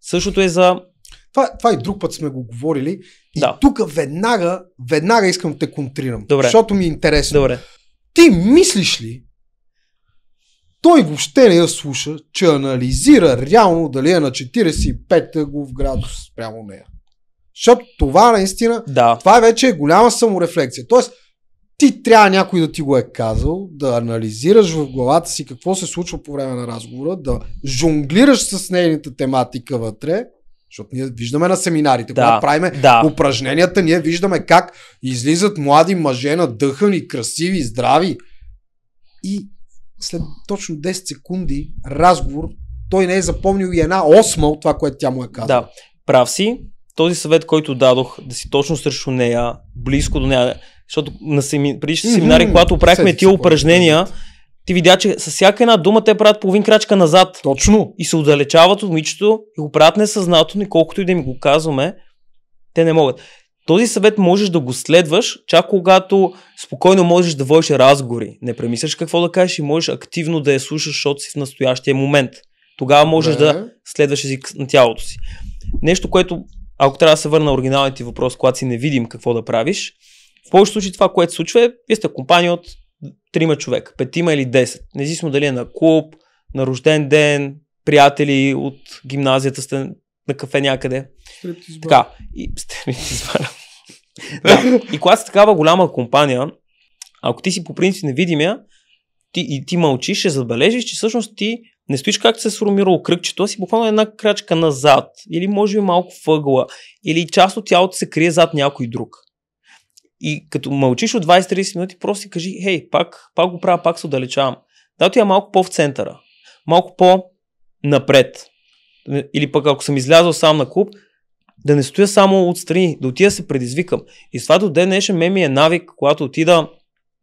Същото е за... Това, това и друг път сме го говорили. И да. тук веднага, веднага искам да те контрирам. Добре. Защото ми е интересно. Добре. Ти мислиш ли, той въобще не я слуша, че анализира реално дали е на 45 в градус прямо нея. Защото това наистина, да. това вече е голяма саморефлексия. Тоест, ти трябва някой да ти го е казал, да анализираш в главата си какво се случва по време на разговора, да жонглираш с нейната тематика вътре, защото ние виждаме на семинарите, да, когато правиме да. упражненията, ние виждаме как излизат млади мъже дъхани, красиви, здрави и след точно 10 секунди разговор, той не е запомнил и една осма от това, което тя му е казала. Да, прав си. Този съвет, който дадох, да си точно срещу нея, близко до нея, защото на семи... предишните семинари, mm-hmm. когато правихме тия упражнения, ти видя, че с всяка една дума те правят половин крачка назад. Точно. И се отдалечават от момичето и го правят несъзнателно и колкото и да им го казваме, те не могат. Този съвет можеш да го следваш, чак когато спокойно можеш да водиш разговори. Не премисляш какво да кажеш и можеш активно да я слушаш, защото си в настоящия момент. Тогава можеш Добре. да следваш език на тялото си. Нещо, което, ако трябва да се върна на оригиналния ти въпрос, когато си не видим какво да правиш, в повечето случаи това, което случва е, вие сте компания от трима човека, петима или 10, независимо дали е на клуб, на рожден ден, приятели от гимназията сте на кафе някъде. Така, и да. И когато си такава голяма компания, ако ти си по принцип невидимия ти, и ти мълчиш, ще забележиш, че всъщност ти не стоиш както се е сформирало кръгчето, а си буквално една крачка назад. Или може би малко въгла, Или част от тялото се крие зад някой друг. И като мълчиш от 20-30 минути, просто си кажи, хей, пак, пак го правя, пак се отдалечавам. Да, ти е малко по-в центъра. Малко по-напред или пък ако съм излязъл сам на клуб, да не стоя само отстрани, да отида се предизвикам. И с това до ден днешен ме ми е навик, когато отида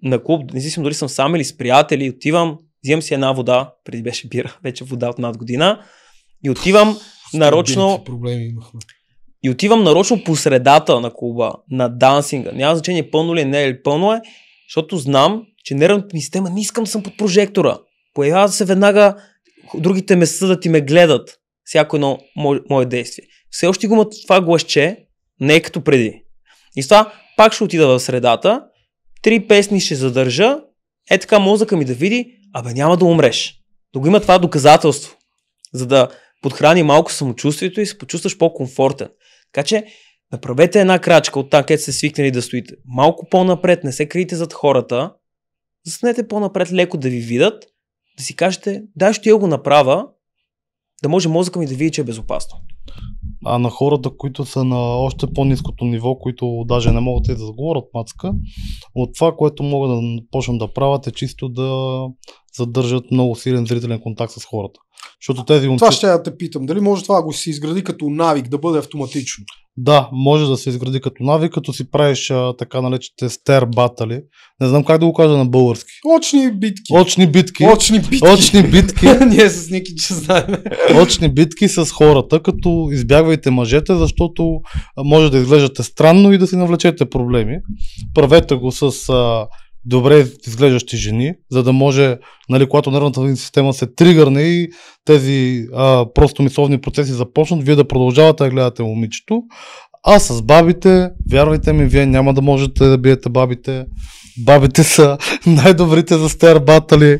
на клуб, независимо дали съм сам или с приятели, отивам, взимам си една вода, преди беше бира, вече вода от над година, и отивам нарочно... Проблеми имахме. И отивам нарочно по средата на клуба, на дансинга. Няма значение пълно ли е, не или е пълно е, защото знам, че нервната ми система не искам съм под прожектора. Появява се веднага, другите ме да и ме гледат всяко едно мое, мое действие. Все още го има това гласче, не е като преди. И с това пак ще отида в средата, три песни ще задържа, е така мозъка ми да види, абе няма да умреш. Да го има това доказателство, за да подхрани малко самочувствието и се почувстваш по-комфортен. Така че направете една крачка от там, където сте свикнали да стоите. Малко по-напред, не се крийте зад хората, заснете по-напред леко да ви видят, да си кажете, да, ще я го направя, да може мозъка ми да види, че е безопасно. А на хората, които са на още по-низкото ниво, които даже не могат и да заговорят мацка, от това, което могат да почнат да правят е чисто да задържат много силен зрителен контакт с хората. Защото тези момци... Това ще я те питам. Дали може това да го се изгради като навик, да бъде автоматично? Да, може да се изгради като навик, като си правиш а, така наречените стер батали. Не знам как да го кажа на български. Очни битки. Очни битки. Очни битки. Очни битки. Ние с Ники, че знаем. Очни битки с хората, като избягвайте мъжете, защото може да изглеждате странно и да си навлечете проблеми. Правете го с а, добре изглеждащи жени, за да може, нали, когато нервната система се тригърне и тези а, просто мисловни процеси започнат, вие да продължавате да гледате момичето. А с бабите, вярвайте ми, вие няма да можете да биете бабите. Бабите са най-добрите за стер батали.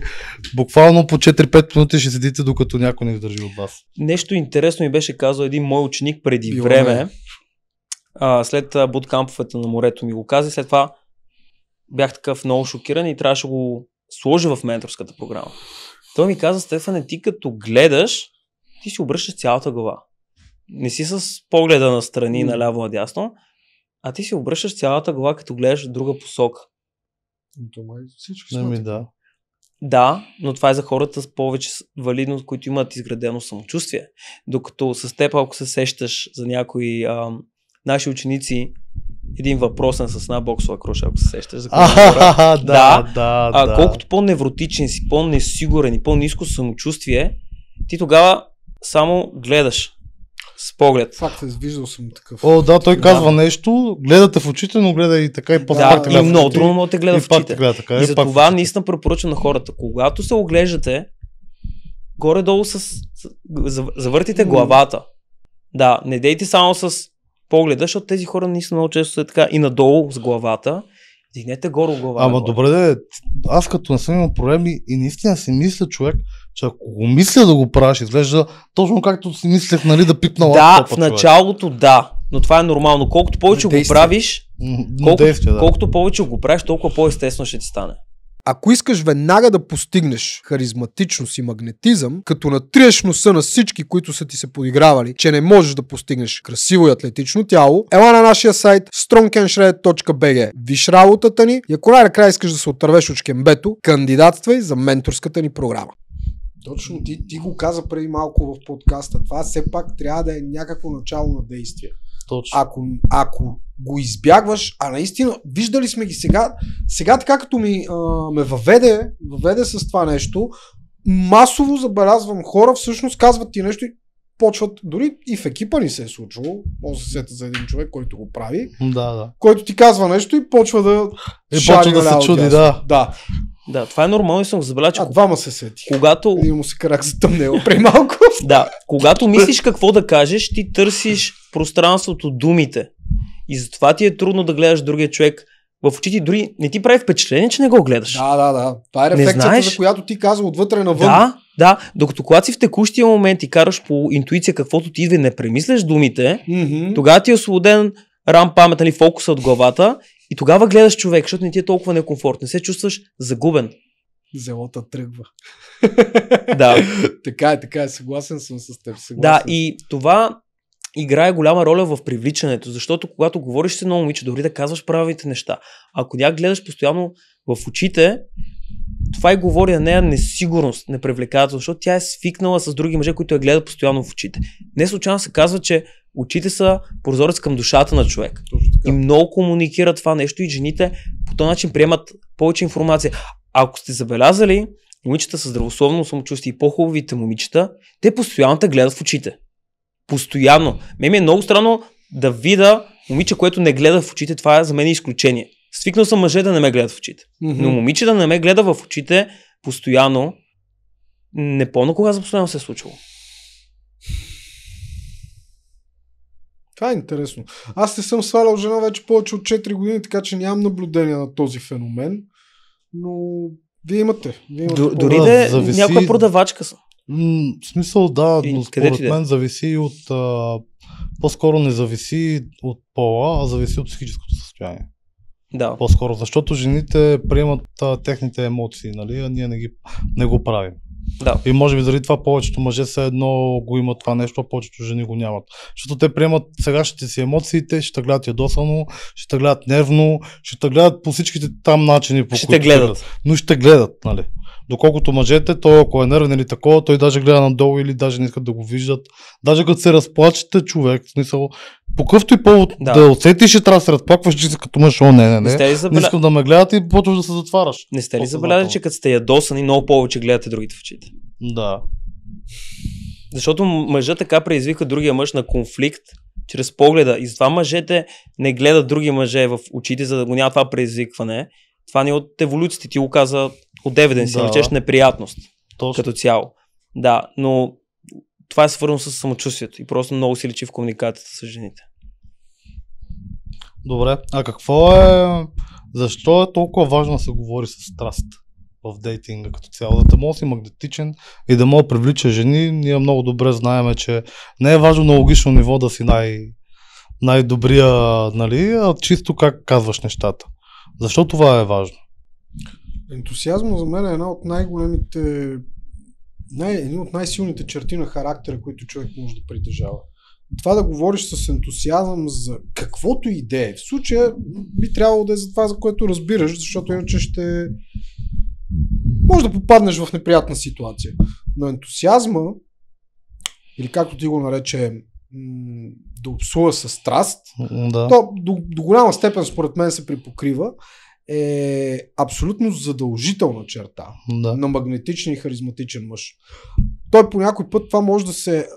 Буквално по 4-5 минути ще седите, докато някой не издържи от вас. Нещо интересно ми беше казал един мой ученик преди Йо, време. А, след буткамповете на морето ми го каза. След това бях такъв много шокиран и трябваше да го сложи в менторската програма. Той ми каза, Стефане, ти като гледаш, ти си обръщаш цялата глава. Не си с погледа на страни, mm. наляво, надясно, а ти си обръщаш цялата глава, като гледаш в друга посока. Дома и всичко не ми, да. Да, но това е за хората с повече валидност, които имат изградено самочувствие. Докато с теб, ако се сещаш за някои а, наши ученици, един въпрос на сна боксова кроша, ако се сещаш за а, да, да, да, а, колкото по-невротичен си, по-несигурен и по-низко самочувствие, ти тогава само гледаш с поглед. Факт е, виждал съм такъв. О, да, той казва да. нещо, гледате в очите, но гледа и така и по да, И много трудно, да те гледа в очите. Гледа, така, и, и за това наистина препоръчвам на хората, когато се оглеждате, горе-долу с... завъртите главата. Да, не дейте само с погледа, защото тези хора наистина много често са така и надолу с главата. Дигнете горе главата. Ама добре, де, аз като не съм имал проблеми и наистина си мисля човек, че ако го мисля да го правиш, изглежда точно както си мислех, нали, да пипна лапа. Да, в началото човек. да, но това е нормално. Колкото повече Действие. го правиш, колко, Действие, да. колкото повече го правиш, толкова по-естествено ще ти стане. Ако искаш веднага да постигнеш харизматичност и магнетизъм, като натриеш носа на всички, които са ти се подигравали, че не можеш да постигнеш красиво и атлетично тяло, ела на нашия сайт strongcanshred.bg. Виж работата ни и ако най-накрая искаш да се отървеш от шкембето, кандидатствай за менторската ни програма. Точно ти, ти го каза преди малко в подкаста. Това все пак трябва да е някакво начало на действие. Точно. Ако, ако го избягваш, а наистина, виждали сме ги сега, сега така като ми, а, ме въведе, въведе с това нещо, масово забелязвам хора, всъщност казват ти нещо и почват, дори и в екипа ни се е случило, може да се сета за един човек, който го прави, да, да. който ти казва нещо и почва да и почва да се чуди, да. да. Да, това е нормално и съм забелязал, че... А, двама се сети. Когато... И му се крак за тъмнело при малко. да, когато мислиш какво да кажеш, ти търсиш пространството, думите. И затова ти е трудно да гледаш другия човек в очите, дори не ти прави впечатление, че не го гледаш. Да, да, да. Това е рефлексията, за която ти казва отвътре навън. Да, да. Докато когато си в текущия момент и караш по интуиция каквото ти идва не премисляш думите, mm-hmm. тогава ти е освободен рам памет, нали, фокуса от главата и тогава гледаш човек, защото не ти е толкова некомфортно, не се чувстваш загубен. Зелота тръгва. да. така е, така е, съгласен съм с теб. Съгласен. Да, и това играе голяма роля в привличането, защото когато говориш с едно момиче, дори да казваш правилните неща, ако тя гледаш постоянно в очите, това и говори на нея несигурност, непривлекателност, защото тя е свикнала с други мъже, които я гледат постоянно в очите. Не случайно се казва, че очите са прозорец към душата на човек. И много комуникира това нещо и жените по този начин приемат повече информация. Ако сте забелязали, момичета с здравословно самочувствие и по-хубавите момичета, те постоянно те гледат в очите. Постоянно. Мен ми е много странно да видя момиче, което не гледа в очите, това е за мен изключение. Свикнал съм мъже да не ме гледат в очите. Mm-hmm. Но момиче да не ме гледа в очите постоянно, не помня кога за постоянно се е случило. Това е интересно. Аз не съм свалял жена вече повече от 4 години, така че нямам наблюдение на този феномен. Но вие имате. Вие имате Д- дори да, е зависи... някоя продавачка съм. М- смисъл да, и, но според е? мен зависи от... А, по-скоро не зависи от пола, а зависи от психическото състояние. Да. По-скоро, защото жените приемат а, техните емоции, нали, а ние не, ги, не го правим. Да. И може би заради това повечето мъже са едно го имат това нещо, а повечето жени го нямат. Защото те приемат сегашните си емоции, те ще те гледат ядосано, ще те гледат нервно, ще те гледат по всичките там начини. По ще които те гледат. гледат. Но ще гледат, нали. Доколкото мъжете, той ако е нервен или такова, той даже гледа надолу или даже не искат да го виждат. Даже като се разплачете човек, в смисъл, по какъвто и повод да, да усетиш и трябва да се разплакваш, че си като мъж, о, не, не, не. Не, сте ли забеля... не искам да ме гледате и почваш да се затвараш. Не сте ли забелязали, че като сте ядосани, много повече гледате другите в очите? Да. Защото мъжа така предизвика другия мъж на конфликт чрез погледа. И затова мъжете не гледат други мъже в очите, за да го няма това предизвикване. Това ни е от еволюцията. Ти го каза от Деведен си, да. речеш е неприятност. Точно. Като цяло. Да, но това е свързано с самочувствието и просто много си личи в комуникацията с жените. Добре, а какво е, защо е толкова важно да се говори с страст в дейтинга като цяло? Да може да си магнетичен и да мога да привлича жени, ние много добре знаем, че не е важно на логично ниво да си най- най-добрия, нали, а чисто как казваш нещата. Защо това е важно? Ентусиазма за мен е една от най-големите най, един от най-силните черти на характера, които човек може да притежава. Това да говориш с ентусиазъм за каквото идея, в случая би трябвало да е за това, за което разбираш, защото иначе ще... Може да попаднеш в неприятна ситуация. Но ентусиазма, или както ти го нарече да обсува с страст, да. то до, до голяма степен според мен се припокрива е абсолютно задължителна черта да. на магнетичен и харизматичен мъж. Той по някой път това може да се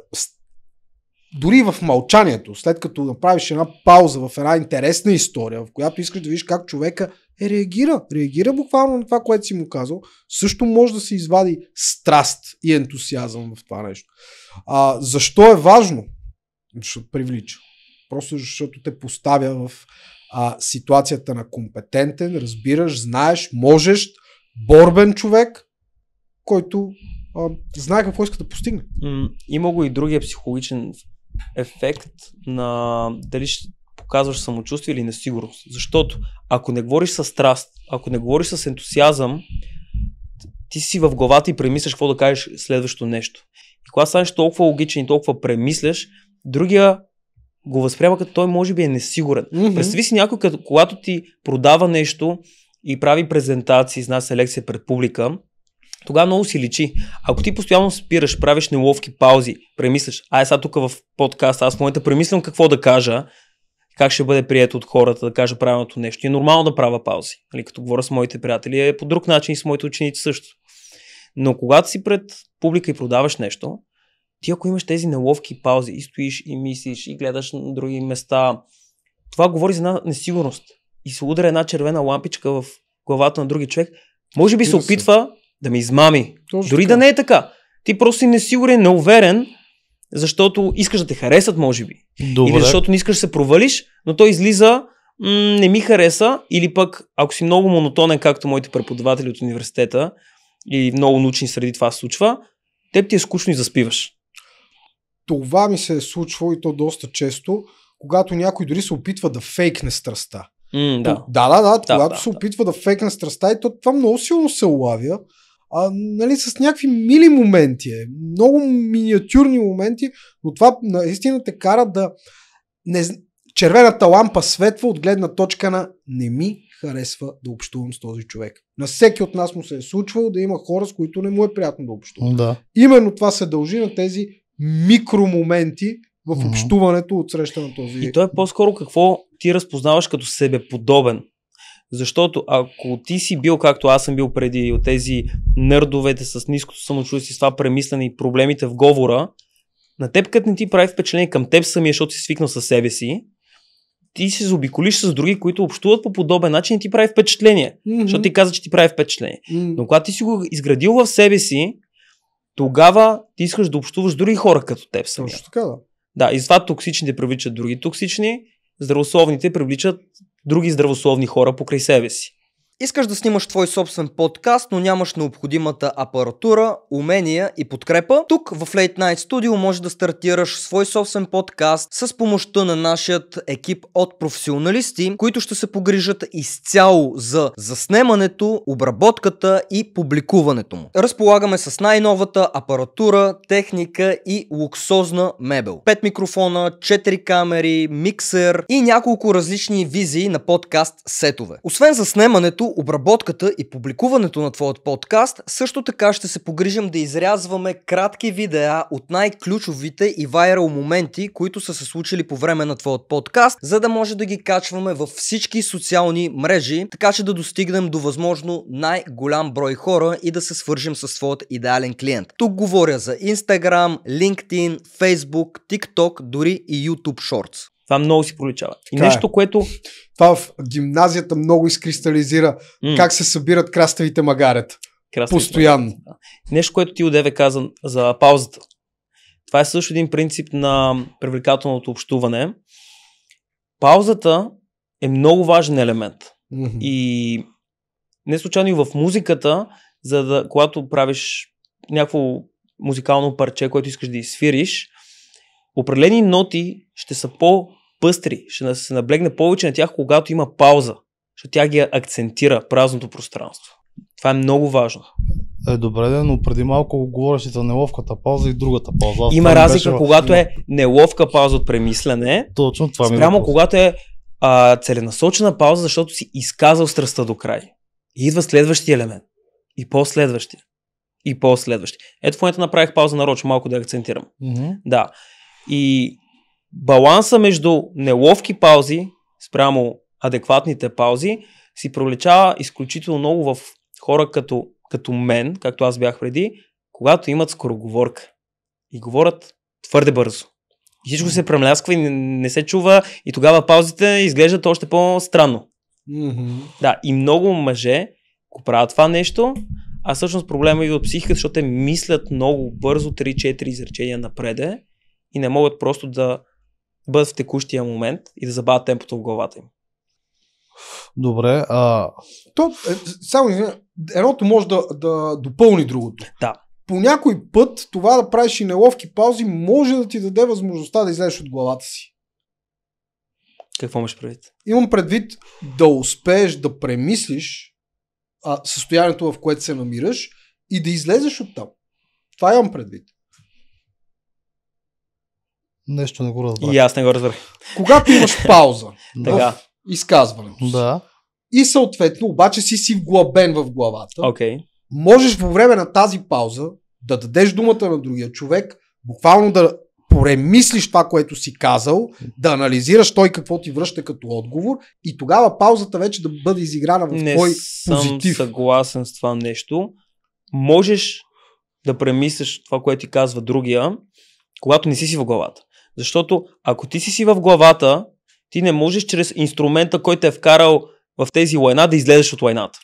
дори в мълчанието, след като направиш една пауза в една интересна история, в която искаш да видиш как човека е, реагира, реагира буквално на това, което си му казал, също може да се извади страст и ентусиазъм в това нещо. А, защо е важно? Защото привлича. Просто защото те поставя в а, ситуацията на компетентен, разбираш, знаеш, можеш, борбен човек, който а, знае какво иска да постигне. Има го и другия психологичен ефект на дали ще показваш самочувствие или несигурност. Защото ако не говориш с страст, ако не говориш с ентусиазъм, ти си в главата и премисляш какво да кажеш следващото нещо. И когато станеш толкова логичен и толкова премисляш, другия го възприема като той може би е несигурен. Mm-hmm. Представи си някой, като, когато ти продава нещо и прави презентации, зна лекция пред публика, тогава много си личи. Ако ти постоянно спираш, правиш неловки паузи, премисляш, ай сега тук в подкаста, аз в момента премислям какво да кажа, как ще бъде прието от хората да кажа правилното нещо. И е нормално да правя паузи. Нали, като говоря с моите приятели, е по друг начин и с моите ученици също. Но когато си пред публика и продаваш нещо, ти ако имаш тези неловки паузи и стоиш и мислиш и гледаш на други места, това говори за една несигурност. И се удара една червена лампичка в главата на други човек, може би се опитва да ме измами. Точно Дори така. да не е така. Ти просто си несигурен, неуверен, защото искаш да те харесат, може би. Добре. Или защото не искаш да се провалиш, но той излиза, м- не ми хареса, или пък, ако си много монотонен, както моите преподаватели от университета, и много научни среди това се случва, теб ти е скучно и заспиваш това ми се е случвало и то доста често, когато някой дори се опитва да фейкне страста. Mm, да. да, да, да, да когато да, се опитва да. да фейкне страста и то това много силно се улавя. А, нали, с някакви мили моменти, е, много миниатюрни моменти, но това наистина те кара да... Не, червената лампа светва от гледна точка на не ми харесва да общувам с този човек. На всеки от нас му се е случвало да има хора, с които не му е приятно да общувам. Да. Именно това се дължи на тези микромоменти в общуването от среща на този. И то е по-скоро какво ти разпознаваш като себе подобен. Защото ако ти си бил както аз съм бил преди от тези нърдовете с ниското самочувствие, с това премислене и проблемите в говора, на теб като не ти прави впечатление към теб самия, защото си свикнал със себе си, ти се заобиколиш с други, които общуват по подобен начин и ти прави впечатление. Mm-hmm. Защото ти каза, че ти прави впечатление. Mm-hmm. Но когато ти си го изградил в себе си, тогава ти искаш да общуваш други хора като теб самия. Точно така, да. Да, и затова токсичните привличат други токсични, здравословните привличат други здравословни хора покрай себе си. Искаш да снимаш твой собствен подкаст, но нямаш необходимата апаратура, умения и подкрепа? Тук в Late Night Studio може да стартираш свой собствен подкаст с помощта на нашият екип от професионалисти, които ще се погрижат изцяло за заснемането, обработката и публикуването му. Разполагаме с най-новата апаратура, техника и луксозна мебел. Пет микрофона, 4 камери, миксер и няколко различни визии на подкаст сетове. Освен заснемането, обработката и публикуването на твоят подкаст, също така ще се погрижим да изрязваме кратки видеа от най-ключовите и вайрал моменти, които са се случили по време на твоят подкаст, за да може да ги качваме във всички социални мрежи, така че да достигнем до възможно най-голям брой хора и да се свържим с своят идеален клиент. Тук говоря за Instagram, LinkedIn, Facebook, TikTok, дори и YouTube Shorts. Това много си проличава. И така е. нещо, е. което. Това в гимназията много изкристализира mm. как се събират краставите магарета. Краставите Постоянно. Магарета. Нещо, което ти одеве каза за паузата. Това е също един принцип на привлекателното общуване. Паузата е много важен елемент. Mm-hmm. И не случайно и в музиката, за да, когато правиш някакво музикално парче, което искаш да изсвириш, определени ноти ще са по пъстри, ще се наблегне повече на тях, когато има пауза, ще тя ги акцентира празното пространство. Това е много важно. Е, добре, де, но преди малко говориш за неловката пауза и другата пауза. Аз Има разлика, беше... когато е неловка пауза от премислене. Точно това ми е Спрямо когато е а, целенасочена пауза, защото си изказал страстта до край. И идва следващия елемент. И последващия. И последващия. Ето в момента направих пауза нарочно, малко да акцентирам. Mm-hmm. Да. И баланса между неловки паузи спрямо адекватните паузи си проличава изключително много в хора като, като мен, както аз бях преди, когато имат скороговорка и говорят твърде бързо. И всичко се премлясква и не, се чува и тогава паузите изглеждат още по-странно. Mm-hmm. Да, и много мъже го правят това нещо, а всъщност проблема и от психиката, защото те мислят много бързо 3-4 изречения напреде и не могат просто да бъдат в текущия момент и да забавят темпото в главата им. Добре. А... То, е, само едното може да, да допълни другото. Да. По някой път това да правиш и неловки паузи може да ти даде възможността да излезеш от главата си. Какво имаш предвид? Имам предвид да успееш да премислиш а, състоянието, в което се намираш и да излезеш от там. Това имам предвид. Нещо не го разбрах. И аз не го разбрах. Когато имаш пауза в изказването си, да. и съответно обаче си си вглъбен в главата, okay. можеш по време на тази пауза да дадеш думата на другия човек, буквално да поремислиш това, което си казал, да анализираш той какво ти връща като отговор и тогава паузата вече да бъде изиграна в не твой позитив. Не съм съгласен с това нещо. Можеш да премислиш това, което ти казва другия, когато не си си в главата. Защото ако ти си си в главата, ти не можеш чрез инструмента, който е вкарал в тези война да излезеш от войната.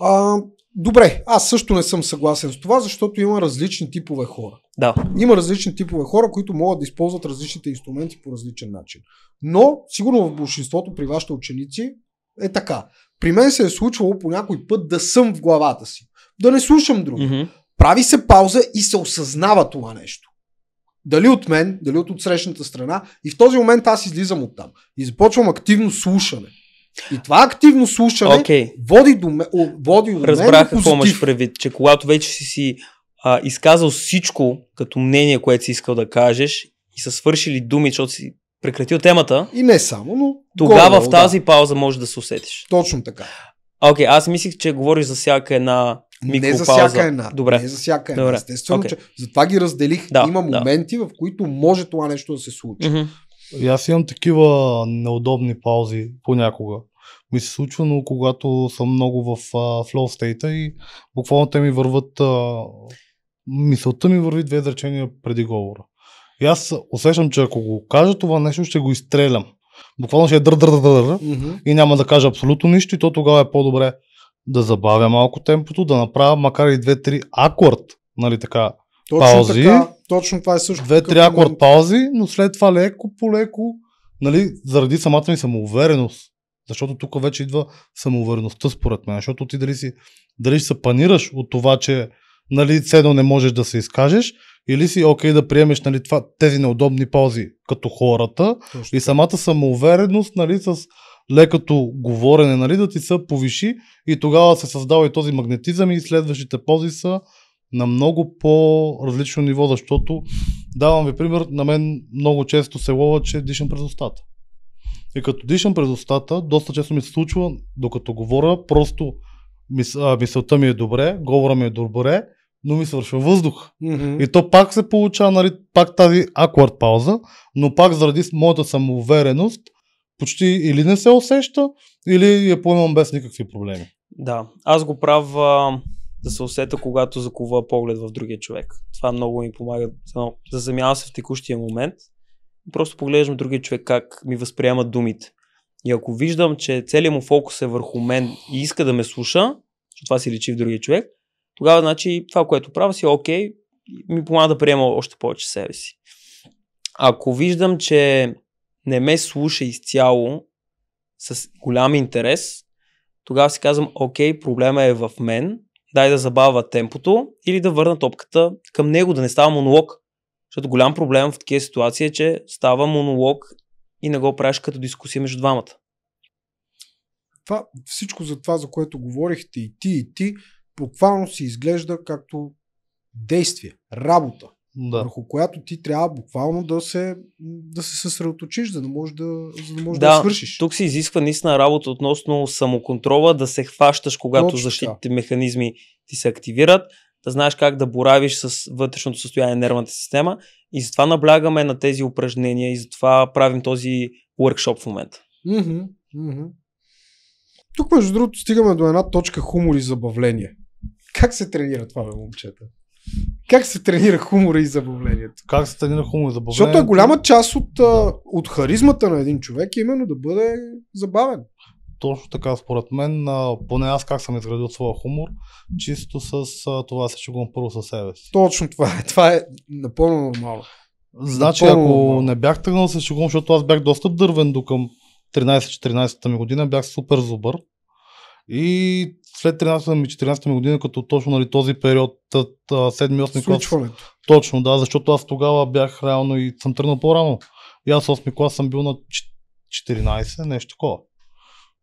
А, добре, аз също не съм съгласен с това, защото има различни типове хора. Да. Има различни типове хора, които могат да използват различните инструменти по различен начин. Но, сигурно в большинството при вашите ученици е така. При мен се е случвало по някой път да съм в главата си, да не слушам други. Mm-hmm. Прави се пауза и се осъзнава това нещо дали от мен, дали от отсрещната страна. И в този момент аз излизам от там и започвам активно слушане. И това активно слушане okay. води до, ме, води до Разбрах какво имаш предвид, че когато вече си си а, изказал всичко като мнение, което си искал да кажеш и са свършили думи, защото си прекратил темата. И не само, но. Тогава горе, в тази да. пауза може да се усетиш. Точно така. Окей, okay, аз мислих, че говориш за всяка една Микропауза. Не за всяка една. Добре. Не за всяка една. Добре. Естествено, okay. че затова ги разделих. Да, Има моменти, да. в които може това нещо да се случи. Mm-hmm. И аз имам такива неудобни паузи понякога. Ми се случва, но когато съм много в флоу стейта и буквално те ми върват. Uh, мисълта ми върви две изречения преди говора. И аз усещам, че ако го кажа това нещо, ще го изстрелям. Буквално ще е дър дър дър, дър mm-hmm. и няма да кажа абсолютно нищо и то тогава е по-добре да забавя малко темпото, да направя макар и 2-3 акорд, нали така, точно паузи. Така, точно това е също. Две-три акорд паузи, но след това леко по леко, нали, заради самата ми самоувереност. Защото тук вече идва самоувереността, според мен. Защото ти дали, си, дали ще се панираш от това, че нали, цено не можеш да се изкажеш, или си окей okay, да приемеш нали, това, тези неудобни паузи като хората Точно. и самата самоувереност нали, с лекото говорене, нали, да ти се повиши и тогава се създава и този магнетизъм и следващите пози са на много по-различно ниво, защото давам ви пример, на мен много често се лова, че дишам през устата. И като дишам през устата, доста често ми се случва, докато говоря, просто мис, а, мисълта ми е добре, говора ми е добре, но ми свършва въздух. Mm-hmm. И то пак се получава, нали, пак тази аквард пауза, но пак заради моята самоувереност почти или не се усеща, или я е поемам без никакви проблеми. Да, аз го правя да се усета, когато закува поглед в другия човек. Това много ми помага. да замява се в текущия момент. Просто поглеждам другия човек как ми възприема думите. И ако виждам, че целият му фокус е върху мен и иска да ме слуша, защото това си личи в другия човек, тогава значи това, което правя си е окей, ми помага да приема още повече себе си. Ако виждам, че не ме слуша изцяло с голям интерес, тогава си казвам, окей, проблема е в мен, дай да забавя темпото или да върна топката към него, да не става монолог. Защото голям проблем в такива ситуации е, че става монолог и не го правиш като дискусия между двамата. Това, всичко за това, за което говорихте и ти, и ти, буквално си изглежда както действие, работа да. върху която ти трябва буквално да се, да се съсредоточиш, за да можеш да, за да, можеш да, да свършиш. Тук се изисква наистина работа относно самоконтрола, да се хващаш, когато Точно, защитите да. механизми ти се активират, да знаеш как да боравиш с вътрешното състояние на нервната система и затова наблягаме на тези упражнения и затова правим този workshop в момента. Mm-hmm, mm-hmm. Тук, между другото, стигаме до една точка хумор и забавление. Как се тренира това, бе, момчета? Как се тренира хумора и забавлението? Как се тренира хумора и забавлението? Защото е голяма част от, да. от харизмата на един човек е именно да бъде забавен. Точно така, според мен, поне аз как съм изградил своя хумор, чисто с това се чугувам първо със себе си. Точно това е, това е напълно нормално. Значи, напълно ако нормално. не бях тръгнал се шегувам, защото аз бях доста дървен до към 13-14 та ми година, бях супер зубър. И след 13-14 година, като точно нали, този период, 7-8 клас. Точно, да, защото аз тогава бях реално и съм тръгнал по-рано. И аз 8 клас съм бил на 14, нещо такова.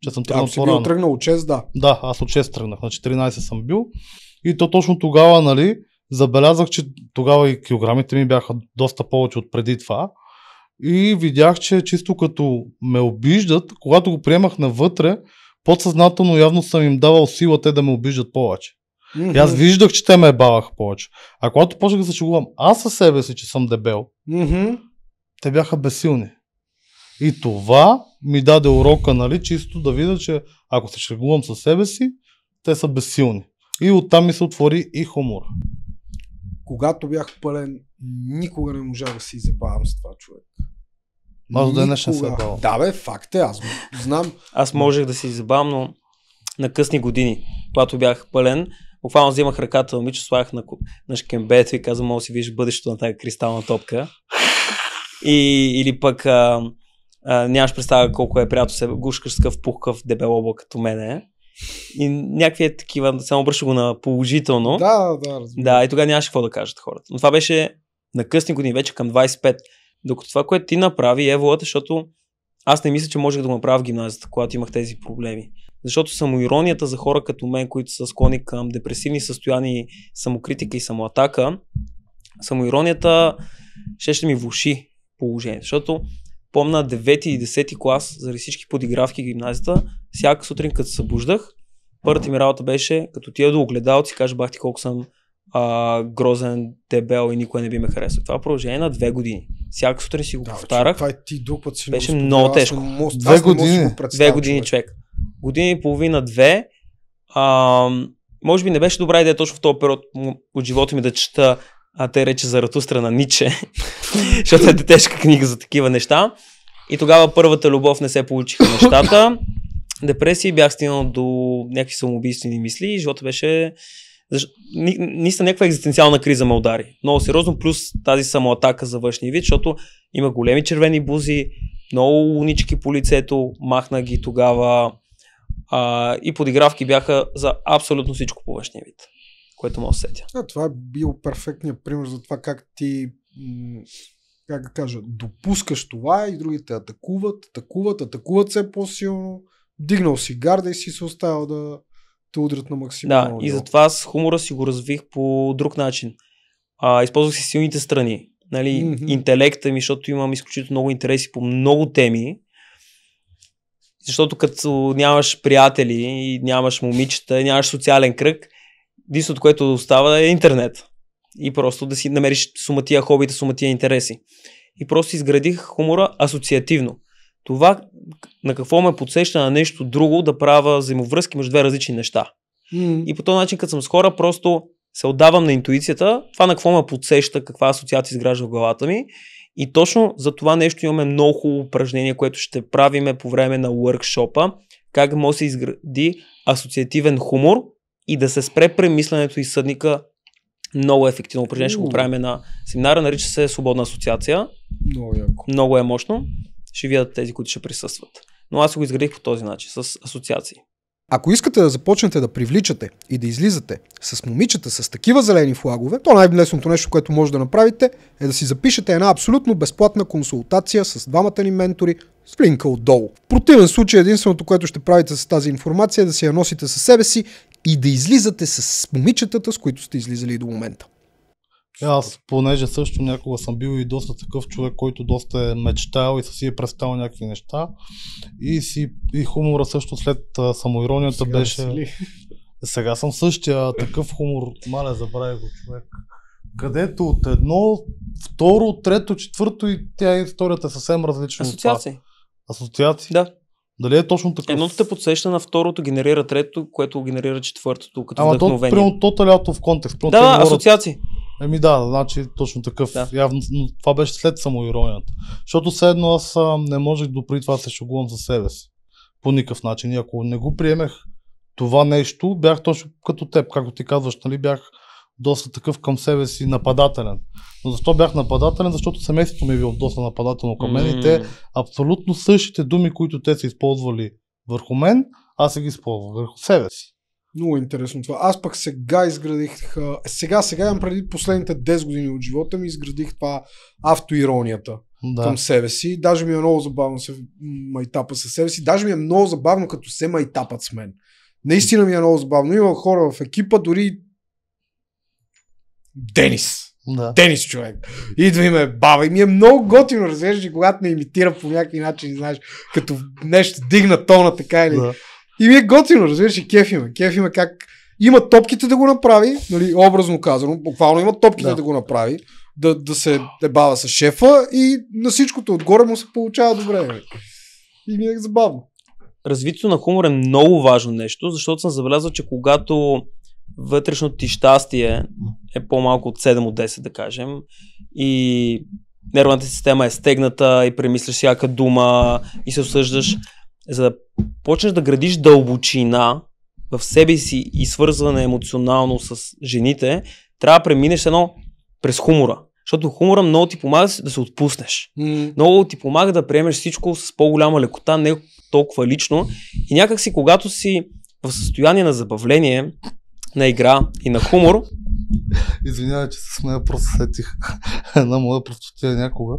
Че съм тръгнал по-рано. Бил тръгнал от 6, да. Да, аз от 6 тръгнах, на 14 съм бил. И то точно тогава, нали, забелязах, че тогава и килограмите ми бяха доста повече от преди това. И видях, че чисто като ме обиждат, когато го приемах навътре, подсъзнателно явно съм им давал сила те да ме обиждат повече. Mm-hmm. И аз виждах, че те ме баваха повече. А когато почнах да се шегувам аз със себе си, че съм дебел, mm-hmm. те бяха безсилни. И това ми даде урока, нали, чисто да видя, че ако се шегувам със себе си, те са безсилни. И оттам ми се отвори и хумор. Когато бях пълен, никога не можах да си забавам с това човек. Може да не се Да, бе, факт е, аз знам. Аз можех да си забавам, но на късни години, когато бях пълен, буквално взимах ръката на момиче, слагах на, на шкембето и казвам, мога си виж бъдещето на тази кристална топка. И, или пък а, а, нямаш представа колко е приятно се гушкаш с къв пухкав облак като мене. И някакви е такива, само обръща го на положително. Да, да, разбира. Да, и тогава нямаше какво да кажат хората. Но това беше на късни години, вече към 25. Докато това, което ти направи е волата, защото аз не мисля, че можех да го направя в гимназията, когато имах тези проблеми. Защото самоиронията за хора като мен, които са склонни към депресивни състояния, самокритика и самоатака, самоиронията ще ще ми влуши положението. Защото помна 9 и 10 клас, заради всички подигравки в гимназията, всяка сутрин като се събуждах, първата ми работа беше, като тия до огледал, си кажа бах ти колко съм а, грозен, дебел и никой не би ме харесал. Това продължение на две години. Всяка сутрин си го да, повтарах. Това е ти друг път си Беше много тежко. Мост, две години. го Две години човек. Години и половина, две. А, може би не беше добра идея точно в този период от живота ми да чета а те рече за Ратустра на Ниче, защото е тежка книга за такива неща. И тогава първата любов не се получиха нещата. Депресии бях стигнал до някакви самоубийствени мисли и живота беше ни, наистина някаква екзистенциална криза ме удари. Много сериозно, плюс тази самоатака за външния вид, защото има големи червени бузи, много унички по лицето, махна ги тогава а, и подигравки бяха за абсолютно всичко по външния вид, което мога усетя. сетя. това е бил перфектният пример за това как ти как да кажа, допускаш това и другите атакуват, атакуват, атакуват все по-силно, дигнал си гарда и си се оставил да, те удрят на максимално. Да, и затова аз хумора си го развих по друг начин. А, използвах си силните страни. Нали, mm-hmm. Интелекта ми, защото имам изключително много интереси по много теми. Защото като нямаш приятели и нямаш момичета, нямаш социален кръг, единственото, което остава е интернет. И просто да си намериш суматия хобита, суматия интереси. И просто изградих хумора асоциативно това на какво ме подсеща на нещо друго да правя взаимовръзки между две различни неща. Mm. И по този начин, като съм с хора, просто се отдавам на интуицията, това на какво ме подсеща, каква асоциация изгражда в главата ми. И точно за това нещо имаме много хубаво упражнение, което ще правиме по време на уркшопа, как може да се изгради асоциативен хумор и да се спре премисленето и съдника много ефективно упражнение. Ще го правим на семинара, нарича се Свободна асоциация. Много яко. Много е мощно ще видят тези, които ще присъстват. Но аз го изградих по този начин, с асоциации. Ако искате да започнете да привличате и да излизате с момичета с такива зелени флагове, то най-лесното нещо, което може да направите е да си запишете една абсолютно безплатна консултация с двамата ни ментори с линка отдолу. В противен случай единственото, което ще правите с тази информация е да си я носите със себе си и да излизате с момичетата, с които сте излизали до момента. Аз, понеже също някога съм бил и доста такъв човек, който доста е мечтал и си е представил някакви неща. И, си, и хумора също след самоиронията Сега беше... Сега съм същия такъв хумор, мале забравя го човек. Където от едно, второ, трето, четвърто и тя историята е съвсем различна. Асоциации. Асоциации. Да. Дали е точно така? Едното те подсеща на второто, генерира трето, което генерира четвъртото като Ама вдъхновение. Ама то, примерно, то лято в контекст. Примерно, да, асоциации. Еми да, значи точно такъв. Да. Явно, но това беше след самоиронията. Защото едно аз а, не можех допри това се шегувам за себе си. По никакъв начин. И ако не го приемех това нещо, бях точно като теб, както ти казваш, нали, бях доста такъв към себе си нападателен. Но защо бях нападателен? Защото семейството ми е било доста нападателно към мен mm. и те абсолютно същите думи, които те са използвали върху мен, аз се ги използвах върху себе си. Много е интересно това. Аз пък сега изградих, сега, сега имам преди последните 10 години от живота ми, изградих това автоиронията да. към себе си. Даже ми е много забавно се майтапа със себе си. Даже ми е много забавно, като се майтапат с мен. Наистина ми е много забавно. Има хора в екипа, дори Денис. Да. Денис човек. Идва и ме баба. И ми е много готино, разбираш, когато ме имитира по някакви начин, знаеш, като нещо дигна тона така или... Да и ми е готино, разбираш, и кеф има. Кеф има как има топките да го направи, нали, образно казано, буквално има топките да, да го направи, да, да се дебава с шефа и на всичкото отгоре му се получава добре. И ми е забавно. Развитието на хумор е много важно нещо, защото съм забелязал, че когато вътрешното ти щастие е по-малко от 7 от 10, да кажем, и нервната система е стегната и премисляш всяка дума и се осъждаш, за да почнеш да градиш дълбочина в себе си и свързване емоционално с жените, трябва да преминеш едно през хумора. Защото хумора много ти помага да се отпуснеш. Mm. Много ти помага да приемеш всичко с по-голяма лекота, не толкова лично. И някак си, когато си в състояние на забавление, на игра и на хумор. Извинявай, че с мен просто сетих една моя простотия някога,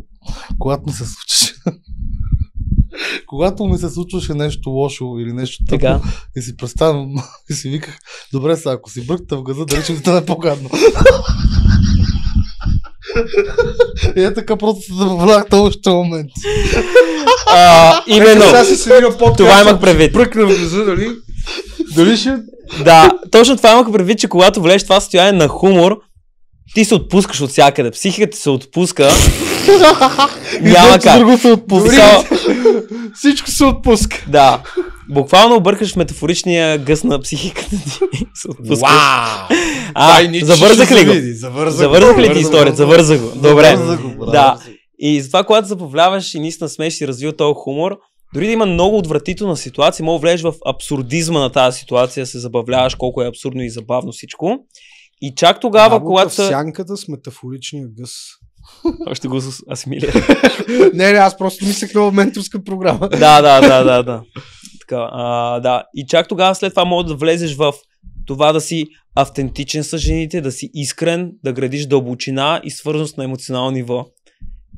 когато ми се случи когато ми се случваше нещо лошо или нещо така, и си представям и си виках, добре са, ако си бръкта в газа, дали ще ми е по-гадно. И е така просто се забавлях този момент. А, именно. това имах предвид. Пръкна в газа, дали? Дали ще... Да, точно това имах предвид, че когато влезеш това състояние на хумор, ти се отпускаш от всякъде. Психиката се отпуска няма как. Друго се отпуска. Всичко се отпуска. Да. Буквално объркаш метафоричния гъс на психиката ти. се Wow! завързах ли го? Завързах, завързах ли ти историята? Завързах го. Добре. да. И затова, когато забавляваш и наистина смееш и развива този хумор, дори да има много отвратителна ситуация, мога влезеш в абсурдизма на тази ситуация, се забавляваш колко е абсурдно и забавно всичко. И чак тогава, Работа когато... Сянката с метафоричния гъс. Още го асимилирам. не, не, аз просто мислех на е менторска програма. да, да, да, да. да. Така, а, да. И чак тогава след това може да влезеш в това да си автентичен с жените, да си искрен, да градиш дълбочина и свързаност на емоционално ниво.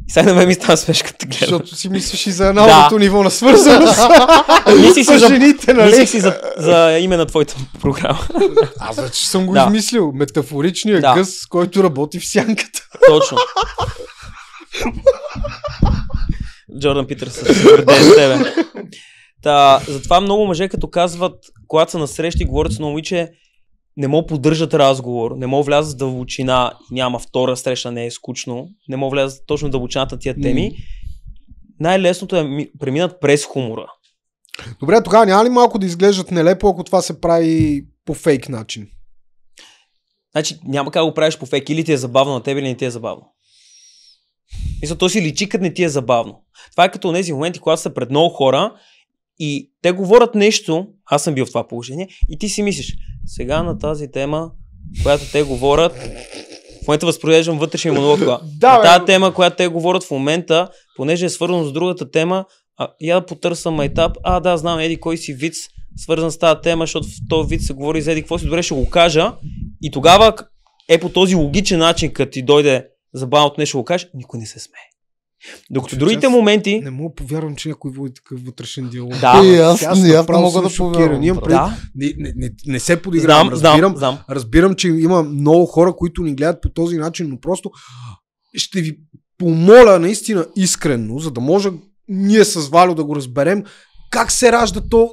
И сега на мен ми става смешка, като гледам. Защото си мислиш и за аналното да. ниво на свързаност. мислиш за, за жените, нали? Мислиш си за, за име на твоята програма. Аз вече съм го да. измислил. Метафоричният да. гъс, който работи в сянката. Точно. Джордан Питър се гордее с тебе. Та, затова много мъже, като казват, когато са на срещи, говорят с много момиче, не му поддържат разговор, не му вляза в дълбочина и няма втора среща, не е скучно, не мога влязат точно в дълбочината тия теми, mm. най-лесното е да преминат през хумора. Добре, тогава няма ли малко да изглеждат нелепо, ако това се прави по фейк начин? Значи няма как да го правиш по фейк. Или ти е забавно на тебе, или не ти е забавно. Мисля, то си личи, като не ти е забавно. Това е като тези моменти, когато са пред много хора и те говорят нещо, аз съм бил в това положение, и ти си мислиш, сега на тази тема, която те говорят, в момента възпроизвеждам вътрешния монолог. да, тази тема, която те говорят в момента, понеже е свързано с другата тема, а, я да етап. А, да, знам, еди, кой си виц, свързан с тази тема, защото в този вид се говори за еди, какво си добре, ще го кажа. И тогава е по този логичен начин, като ти дойде забавното нещо, го кажеш, никой не се смее. Докато другите аз моменти. Не мога повярвам, че някой води такъв вътрешен диалог. Да, и аз, аз не мога да повярвам. да. не, не, не, не се подигравам. Знам, разбирам, знам. разбирам, че има много хора, които ни гледат по този начин, но просто ще ви помоля наистина искрено, за да може ние с Валю да го разберем, как се ражда то,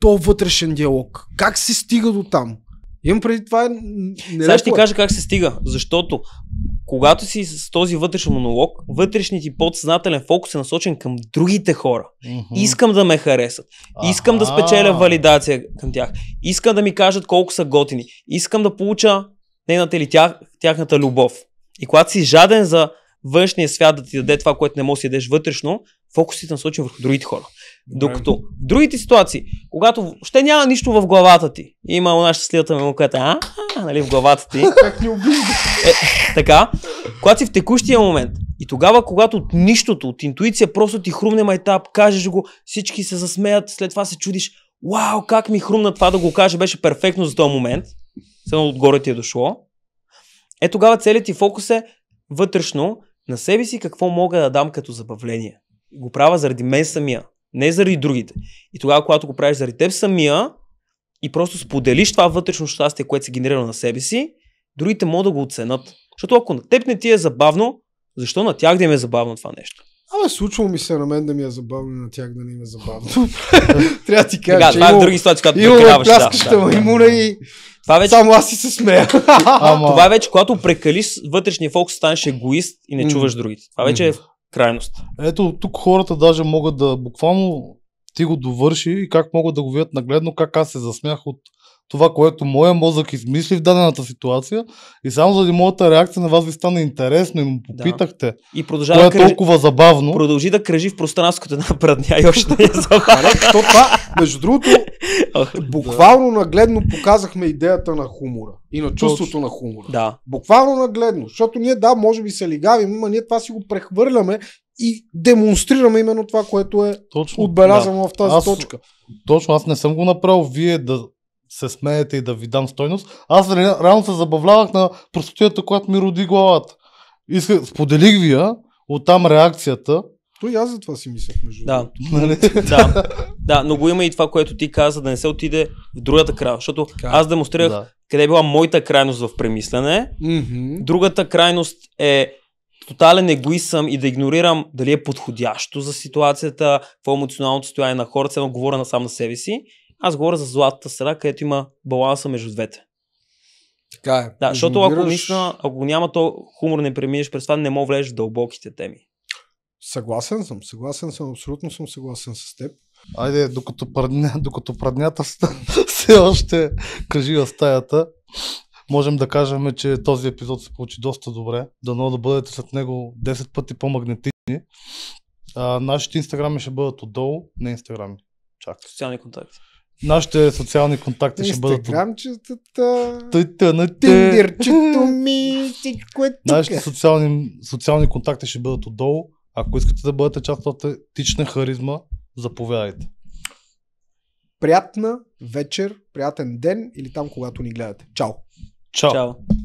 то вътрешен диалог. Как се стига до там? Имам преди това е Сега ще ти кажа как се стига, защото когато си с този вътрешен монолог, вътрешният ти подсъзнателен фокус е насочен към другите хора. Mm-hmm. Искам да ме харесат. Искам А-а-а. да спечеля валидация към тях. Искам да ми кажат колко са готини. Искам да получа нейната или тях, тяхната любов. И когато си жаден за външния свят да ти даде това, което не можеш да ядеш вътрешно, фокусът ти е насочен върху другите хора. Докато другите ситуации, когато ще няма нищо в главата ти, има у нас щастливата ми муката, а, нали, в главата ти. Как ни обижда. Е, така, когато си в текущия момент и тогава, когато от нищото, от интуиция просто ти хрумне майтап, кажеш го, всички се засмеят, след това се чудиш, вау, как ми хрумна това да го кажа, беше перфектно за този момент, само отгоре ти е дошло. Е тогава целият ти фокус е вътрешно на себе си какво мога да дам като забавление. Го правя заради мен самия не заради другите. И тогава, когато го правиш заради теб самия и просто споделиш това вътрешно щастие, което се генерира на себе си, другите могат да го оценят. Защото ако на теб не ти е забавно, защо на тях да им е забавно това нещо? Абе, случва ми се на мен да ми е забавно и на тях да не им е забавно. Трябва да ти кажа, Тега, че това е други ситуации, когато прекаляваш. Имаме и това вече... само аз си се смея. Ама... Това е вече, когато прекалиш вътрешния фокус, станеш егоист и не чуваш другите. Това вече е крайност. Ето, тук хората даже могат да буквално ти го довърши и как могат да го видят нагледно, как аз се засмях от това, което моя мозък измисли в дадената ситуация и само заради моята реакция на вас ви стана интересно и му попитахте. Да. И продължава е да е кръж... толкова забавно. Продължи да кръжи в пространството една прадня и още не е, е то това, между другото, буквално нагледно показахме идеята на хумора и на чувството Точно. на хумора. Да. Буквално нагледно, защото ние да, може би се лигавим, но ние това си го прехвърляме и демонстрираме именно това, което е Точно, отбелязано да. в тази аз, точка. Точно, аз не съм го направил вие да се смеете и да ви дам стойност. Аз реално се забавлявах на простотията, която ми роди главата. Иска, споделих ви я, оттам реакцията, то и аз за това си мислях, между да. Нали? да. да, но го има и това, което ти каза, да не се отиде в другата края. Защото така, аз демонстрирах да. къде е била моята крайност в премислене. Mm-hmm. Другата крайност е тотален егоист и да игнорирам дали е подходящо за ситуацията, какво е емоционалното състояние на хората, едно говоря на сам на себе си. Аз говоря за златата среда, където има баланса между двете. Така е. Да, защото ако, наистина, ако няма то хумор не преминеш през това, не мога влезеш в дълбоките теми. Съгласен съм, съгласен съм, абсолютно съм съгласен с теб. Айде, докато, прадня, докато праднята все още кажи в стаята, можем да кажем, че този епизод се получи доста добре. Дано да бъдете след него 10 пъти по-магнетични. А, нашите инстаграми ще бъдат отдолу, не инстаграми. Чак. Социални контакти. Нашите социални контакти ще бъдат... Инстаграмчетата, Тиндерчето ми, всичко е тук. Нашите социални, социални контакти ще бъдат отдолу. Ако искате да бъдете част от тична харизма, заповядайте. Приятна вечер, приятен ден или там, когато ни гледате. Чао! Чао! Чао.